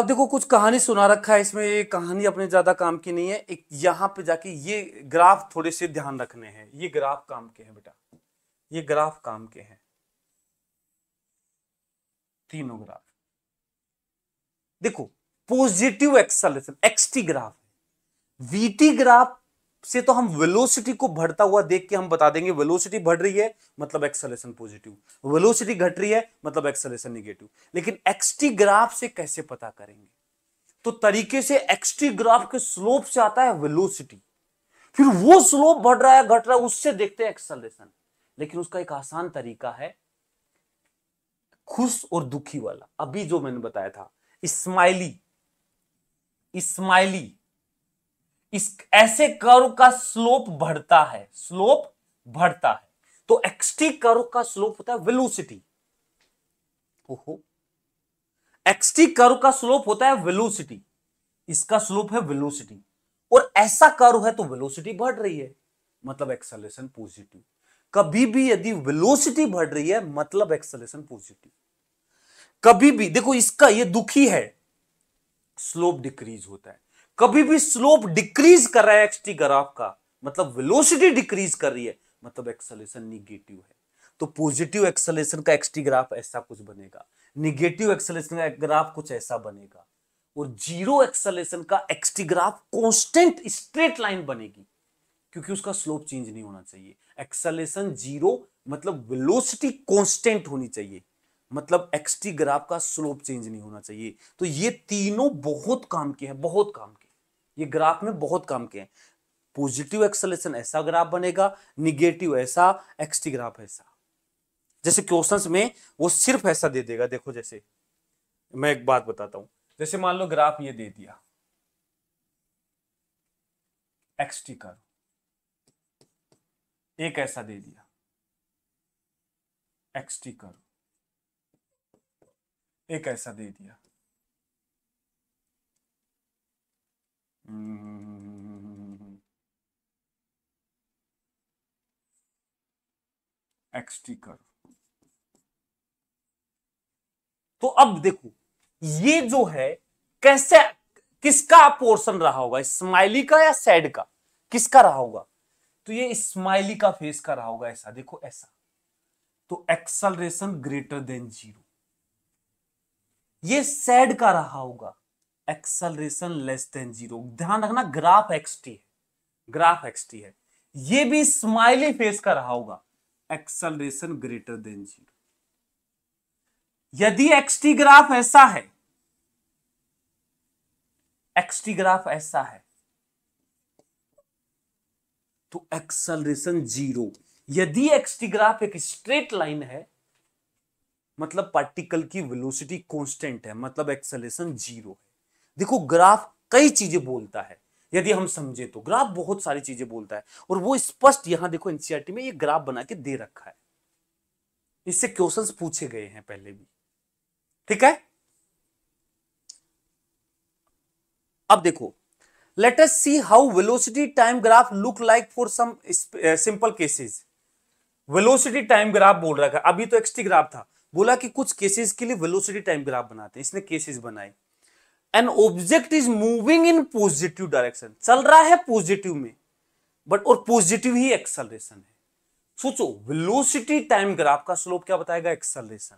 अब देखो कुछ कहानी सुना रखा है इसमें ये कहानी अपने ज्यादा काम की नहीं है एक यहां पे जाके ये ग्राफ थोड़े से ध्यान रखने हैं ये ग्राफ काम के हैं बेटा ये ग्राफ काम के हैं तीनों ग्राफ देखो positive acceleration x t graph v t graph से तो हम वेलोसिटी को बढ़ता हुआ देख के हम बता देंगे वेलोसिटी बढ़ रही है मतलब एक्सलेशन पॉजिटिव वेलोसिटी घट रही है मतलब एक्सलेशन निगेटिव लेकिन एक्सटी ग्राफ से कैसे पता करेंगे तो तरीके से एक्सटी ग्राफ के स्लोप से आता है वेलोसिटी फिर वो स्लोप बढ़ रहा है घट रहा है उससे देखते हैं एक्सलेशन लेकिन उसका एक आसान तरीका है खुश और दुखी वाला अभी जो मैंने बताया था स्माइली स्माइली इस ऐसे कर्व का स्लोप बढ़ता है स्लोप बढ़ता है तो एक्सटी कर्व का स्लोप होता है वेलोसिटी ओहो एक्सटी कर्व का स्लोप होता है वेलोसिटी इसका स्लोप है वेलोसिटी और ऐसा कर्व है तो वेलोसिटी बढ़ रही है मतलब एक्सलेशन पॉजिटिव कभी भी यदि वेलोसिटी बढ़ रही है मतलब एक्सलेशन पॉजिटिव कभी भी देखो इसका ये दुखी है स्लोप डिक्रीज होता है कभी भी स्लोप डिक्रीज कर रहा है एक्सटी ग्राफ का मतलब वेलोसिटी डिक्रीज कर रही है मतलब एक्सलेशन निगेटिव है तो पॉजिटिव एक्सलेशन का एक्सटी ग्राफ ऐसा कुछ बनेगा निगेटिव एक्सलेशन का ग्राफ कुछ ऐसा बनेगा और जीरो एक्सलेशन का x t graph constant straight line बनेगी क्योंकि उसका स्लोप चेंज नहीं होना चाहिए एक्सलेशन जीरो मतलब वेलोसिटी कांस्टेंट होनी चाहिए मतलब एक्सटी ग्राफ का स्लोप चेंज नहीं होना चाहिए तो ये तीनों बहुत काम के हैं बहुत काम के ये ग्राफ में बहुत काम के हैं पॉजिटिव एक्सलेशन ऐसा ग्राफ बनेगा निगेटिव ऐसा एक्सटी ग्राफ ऐसा जैसे क्वेश्चन में वो सिर्फ ऐसा दे देगा देखो जैसे मैं एक बात बताता हूं जैसे मान लो ग्राफ ये दे दिया एक्सटी कर्व एक ऐसा दे दिया एक्स टी कर एक ऐसा दे दिया एक्स टी कर तो अब देखो ये जो है कैसे किसका पोर्शन रहा होगा स्माइली का या सैड का किसका रहा होगा तो ये स्माइली का फेस का रहा होगा ऐसा देखो ऐसा तो एक्सलरेशन ग्रेटर देन जीरो ये सैड का रहा होगा एक्सलरेशन लेस देन जीरो ध्यान रखना ग्राफ एक्सटी है ग्राफ एक्सटी है ये भी स्माइली फेस का रहा होगा एक्सलरेशन ग्रेटर देन जीरो यदि एक्सटी ग्राफ ऐसा है एक्सटी ग्राफ ऐसा है तो एक्सलरेशन जीरो यदि एक्सटीग्राफ एक स्ट्रेट लाइन है मतलब पार्टिकल की वेलोसिटी कांस्टेंट है मतलब एक्सलेशन जीरो है देखो ग्राफ कई चीजें बोलता है यदि हम समझे तो ग्राफ बहुत सारी चीजें बोलता है और वो स्पष्ट यहां देखो एनसीआरटी में ये ग्राफ बना के दे रखा है इससे क्वेश्चंस पूछे गए हैं पहले भी ठीक है अब देखो let us see how velocity time graph look like for some simple cases velocity time graph बोल रहा था अभी तो एक्सटी ग्राफ था बोला कि कुछ केसेस के लिए वेलोसिटी टाइम ग्राफ बनाते हैं इसने केसेस बनाए an object is moving in positive direction चल रहा है पॉजिटिव में बट और पॉजिटिव ही एक्सलरेशन है सोचो वेलोसिटी टाइम ग्राफ का स्लोप क्या बताएगा एक्सलरेशन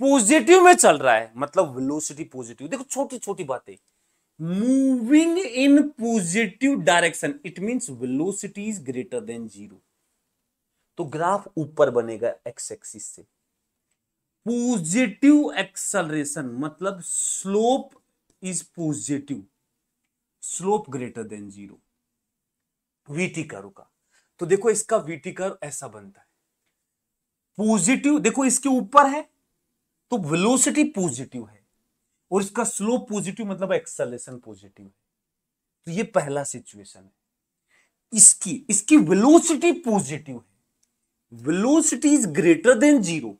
पॉजिटिव में चल रहा है मतलब वेलोसिटी पॉजिटिव देखो छोटी छोटी बातें moving in positive direction it means velocity is greater than zero तो ग्राफ ऊपर बनेगा एक्स एक्सिस से पॉजिटिव एक्सलरेशन मतलब slope is positive slope greater than zero v t curve का तो देखो इसका वीटी कर्व ऐसा बनता है पॉजिटिव देखो इसके ऊपर है तो वेलोसिटी पॉजिटिव है और इसका स्लोप पॉजिटिव मतलब एक्सलेशन पॉजिटिव तो ये पहला सिचुएशन है इसकी इसकी वेलोसिटी पॉजिटिव है velocity is greater than zero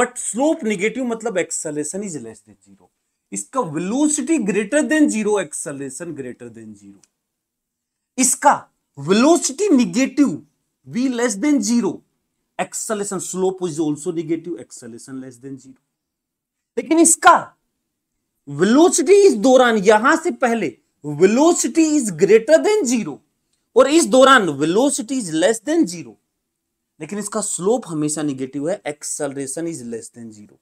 but slope negative मतलब acceleration is less than zero इसका velocity greater than zero acceleration greater than zero इसका velocity negative v less than zero acceleration slope is also negative acceleration less than zero लेकिन इसका वेलोसिटी इस दौरान यहां से पहले velocity is greater than zero और इस दौरान velocity is less than zero लेकिन इसका स्लोप हमेशा निगेटिव है acceleration is less than zero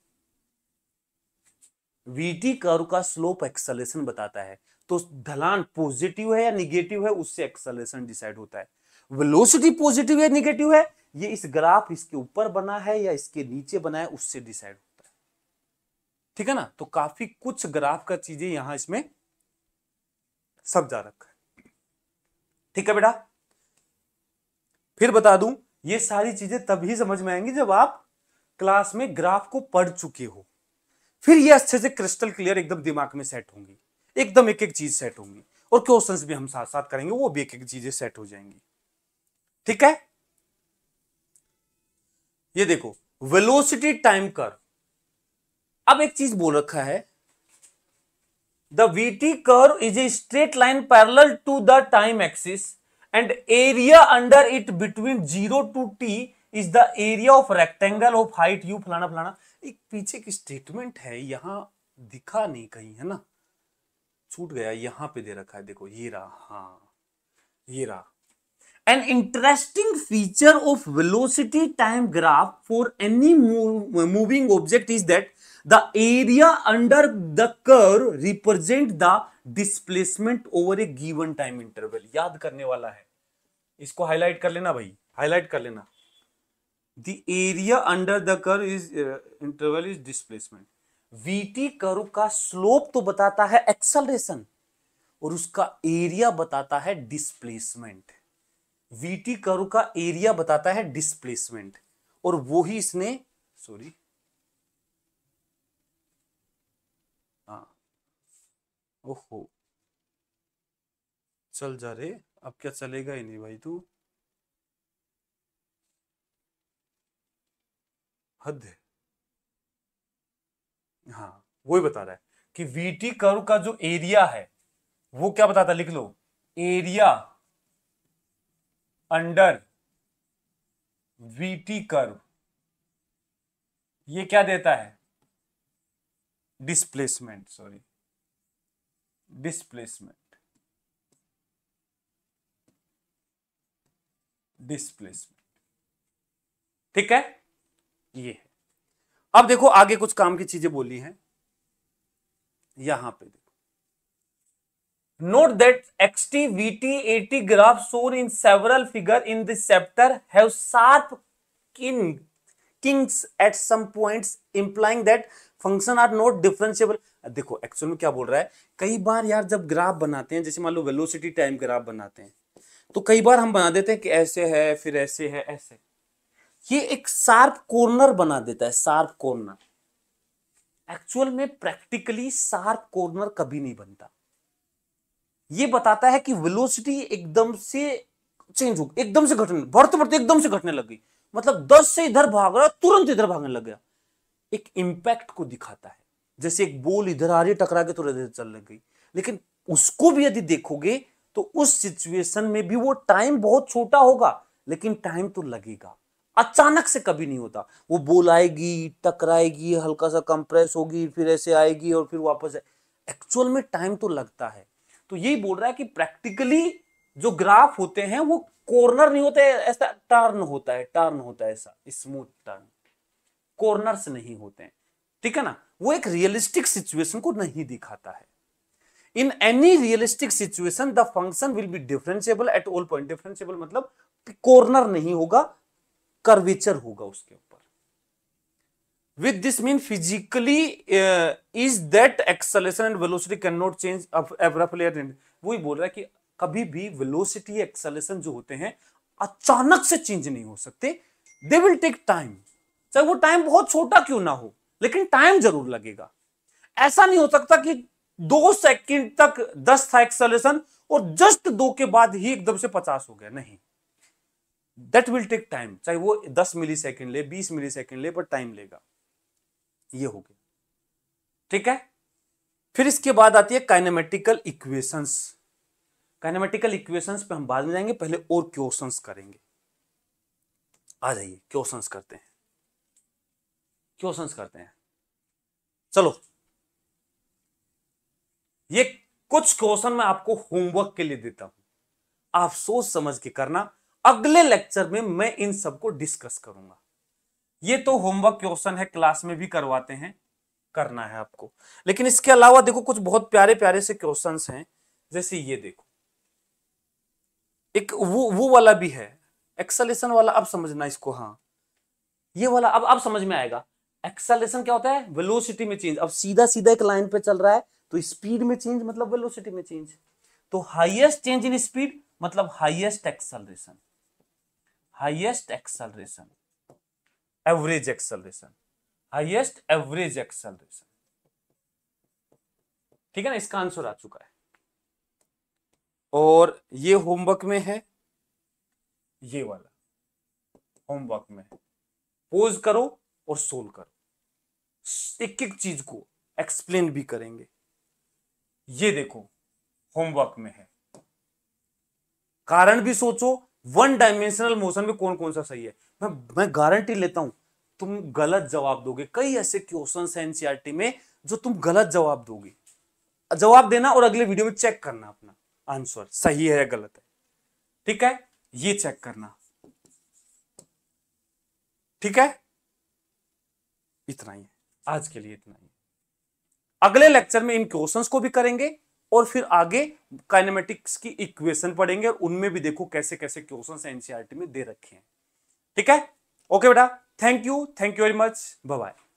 v t curve का स्लोप एक्सलेशन बताता है तो ढलान पॉजिटिव है या निगेटिव है उससे एक्सलेशन डिसाइड होता है वेलोसिटी पॉजिटिव है निगेटिव है ये इस ग्राफ इसके ऊपर बना है या इसके नीचे बना है उससे डिसाइड ठीक है ना तो काफी कुछ ग्राफ का चीजें यहां इसमें सब जा रखा है ठीक है बेटा फिर बता दूं ये सारी चीजें तभी समझ में आएंगी जब आप क्लास में ग्राफ को पढ़ चुके हो फिर ये अच्छे से क्रिस्टल क्लियर एकदम दिमाग में सेट होंगी एकदम एक एक चीज सेट होंगी और क्वेश्चंस भी हम साथ साथ करेंगे वो भी एक एक चीजें सेट हो जाएंगी ठीक है ये देखो वेलोसिटी टाइम कर्व अब एक चीज बोल रखा है the t curve is a straight line parallel to the time axis and area under it between zero to t is the area of rectangle of height u फलाना फलाना एक पीछे की स्टेटमेंट है यहां दिखा नहीं कहीं है ना छूट गया यहां पे दे रखा है देखो ये रहा हाँ ये रहा an interesting feature of velocity time graph for any moving object is that the area under the curve represent the displacement over a given time interval याद करने वाला है इसको हाईलाइट कर लेना भाई हाईलाइट कर लेना the area under the curve is interval is displacement v t curve का स्लोप तो बताता है एक्सलरेशन और उसका एरिया बताता है डिस्प्लेसमेंट वीटी कर्व का एरिया बताता है डिस्प्लेसमेंट और वो ही इसने सॉरी ओहो चल जा रे अब क्या चलेगा ही नहीं भाई तू हद हाँ वो ही बता रहा है कि वीटी कर्व का जो एरिया है वो क्या बताता लिख लो एरिया अंडर वीटी कर्व ये क्या देता है डिस्प्लेसमेंट सॉरी displacement डिस्प्लेसमेंट ठीक है ये है अब देखो आगे कुछ काम की चीजें बोली हैं यहां पे देखो note that x t t a t graph shown in several figure in this chapter have sharp kink kinks at some points implying that function are not differentiable देखो एक्चुअल में क्या बोल रहा है कई बार यार जब ग्राफ बनाते हैं जैसे मान लो वेलोसिटी टाइम ग्राफ बनाते हैं तो कई बार हम बना देते हैं कि ऐसे है फिर ऐसे है ऐसे ये एक शार्प कॉर्नर बना देता है शार्प कॉर्नर एक्चुअल में प्रैक्टिकली शार्प कॉर्नर कभी नहीं बनता ये बताता है कि वेलोसिटी एकदम से चेंज हो एकदम से घटने बढ़ते बढ़ते एकदम से घटने लग गई मतलब दस से इधर भाग रहा तुरंत इधर भागने लग गया एक इम्पैक्ट को दिखाता है जैसे एक बोल इधर आ रही टकरा के थोड़ी तो देर चलने गई लेकिन उसको भी यदि देखोगे तो उस सिचुएशन में भी वो टाइम बहुत छोटा होगा लेकिन टाइम तो लगेगा अचानक से कभी नहीं होता वो बोल आएगी टकराएगी हल्का सा कंप्रेस होगी फिर ऐसे आएगी और फिर वापस एक्चुअल में टाइम तो लगता है तो यही बोल रहा है कि प्रैक्टिकली जो ग्राफ होते हैं वो कॉर्नर नहीं होता ऐसा टर्न होता है टर्न होता है ऐसा स्मूथ टर्न कॉर्नर्स नहीं होते हैं ठीक है ना वो एक रियलिस्टिक सिचुएशन को नहीं दिखाता है in any realistic situation the function will be differentiable at all point differentiable मतलब कॉर्नर नहीं होगा कर्वेचर होगा उसके ऊपर with this mean physically is that acceleration and velocity can not change प्लेयर वो ही बोल रहा है कि कभी भी वेलोसिटी एक्सेलेशन जो होते हैं अचानक से चेंज नहीं हो सकते दे विल टेक टाइम चाहे वो टाइम बहुत छोटा क्यों ना हो लेकिन टाइम जरूर लगेगा ऐसा नहीं हो सकता कि दो सेकंड तक दस था एक्सेलेशन और जस्ट दो के बाद ही एकदम से पचास हो गया नहीं दैट विल टेक टाइम चाहे वो दस मिली सेकेंड ले बीस मिली सेकेंड ले पर टाइम लेगा ये हो गया ठीक है फिर इसके बाद आती है काइनेमेटिकल इक्वेशंस काइनेमेटिकल इक्वेशंस पे हम बाद में जाएंगे पहले और क्वेश्चंस करेंगे आ जाइए क्वेश्चंस करते हैं क्वेश्चंस करते हैं चलो ये कुछ क्वेश्चन मैं आपको होमवर्क के लिए देता हूं आप सोच समझ के करना अगले लेक्चर में मैं इन सबको डिस्कस करूंगा ये तो होमवर्क क्वेश्चन है क्लास में भी करवाते हैं करना है आपको लेकिन इसके अलावा देखो कुछ बहुत प्यारे प्यारे से क्वेश्चंस हैं जैसे ये देखो एक वो वो वाला भी है एक्सलेशन वाला अब समझना इसको हाँ ये वाला अब अब समझ में आएगा एक्सलेशन क्या होता है वेलोसिटी में चेंज अब सीधा सीधा एक लाइन पे चल रहा है तो स्पीड में चेंज मतलब वेलोसिटी में चेंज तो हाईएस्ट चेंज इन स्पीड मतलब highest acceleration highest acceleration average acceleration highest average acceleration ठीक है ना इसका आंसर आ चुका है और ये होमवर्क में है ये वाला होमवर्क में पोज करो और सोल्व करो एक एक चीज को एक्सप्लेन भी करेंगे ये देखो होमवर्क में है कारण भी सोचो वन डायमेंशनल मोशन में कौन कौन सा सही है मैं मैं गारंटी लेता हूं तुम गलत जवाब दोगे कई ऐसे क्वेश्चन है एनसीआरटी में जो तुम गलत जवाब दोगे जवाब देना और अगले वीडियो में चेक करना अपना आंसर सही है या गलत है ठीक है ये चेक करना ठीक है इतना ही है आज के लिए इतना ही अगले लेक्चर में इन क्वेश्चंस को भी करेंगे और फिर आगे काइनेमेटिक्स की इक्वेशन पढ़ेंगे और उनमें भी देखो कैसे कैसे क्वेश्चंस एनसीईआरटी में दे रखे हैं ठीक है ओके बेटा thank you thank you very much bye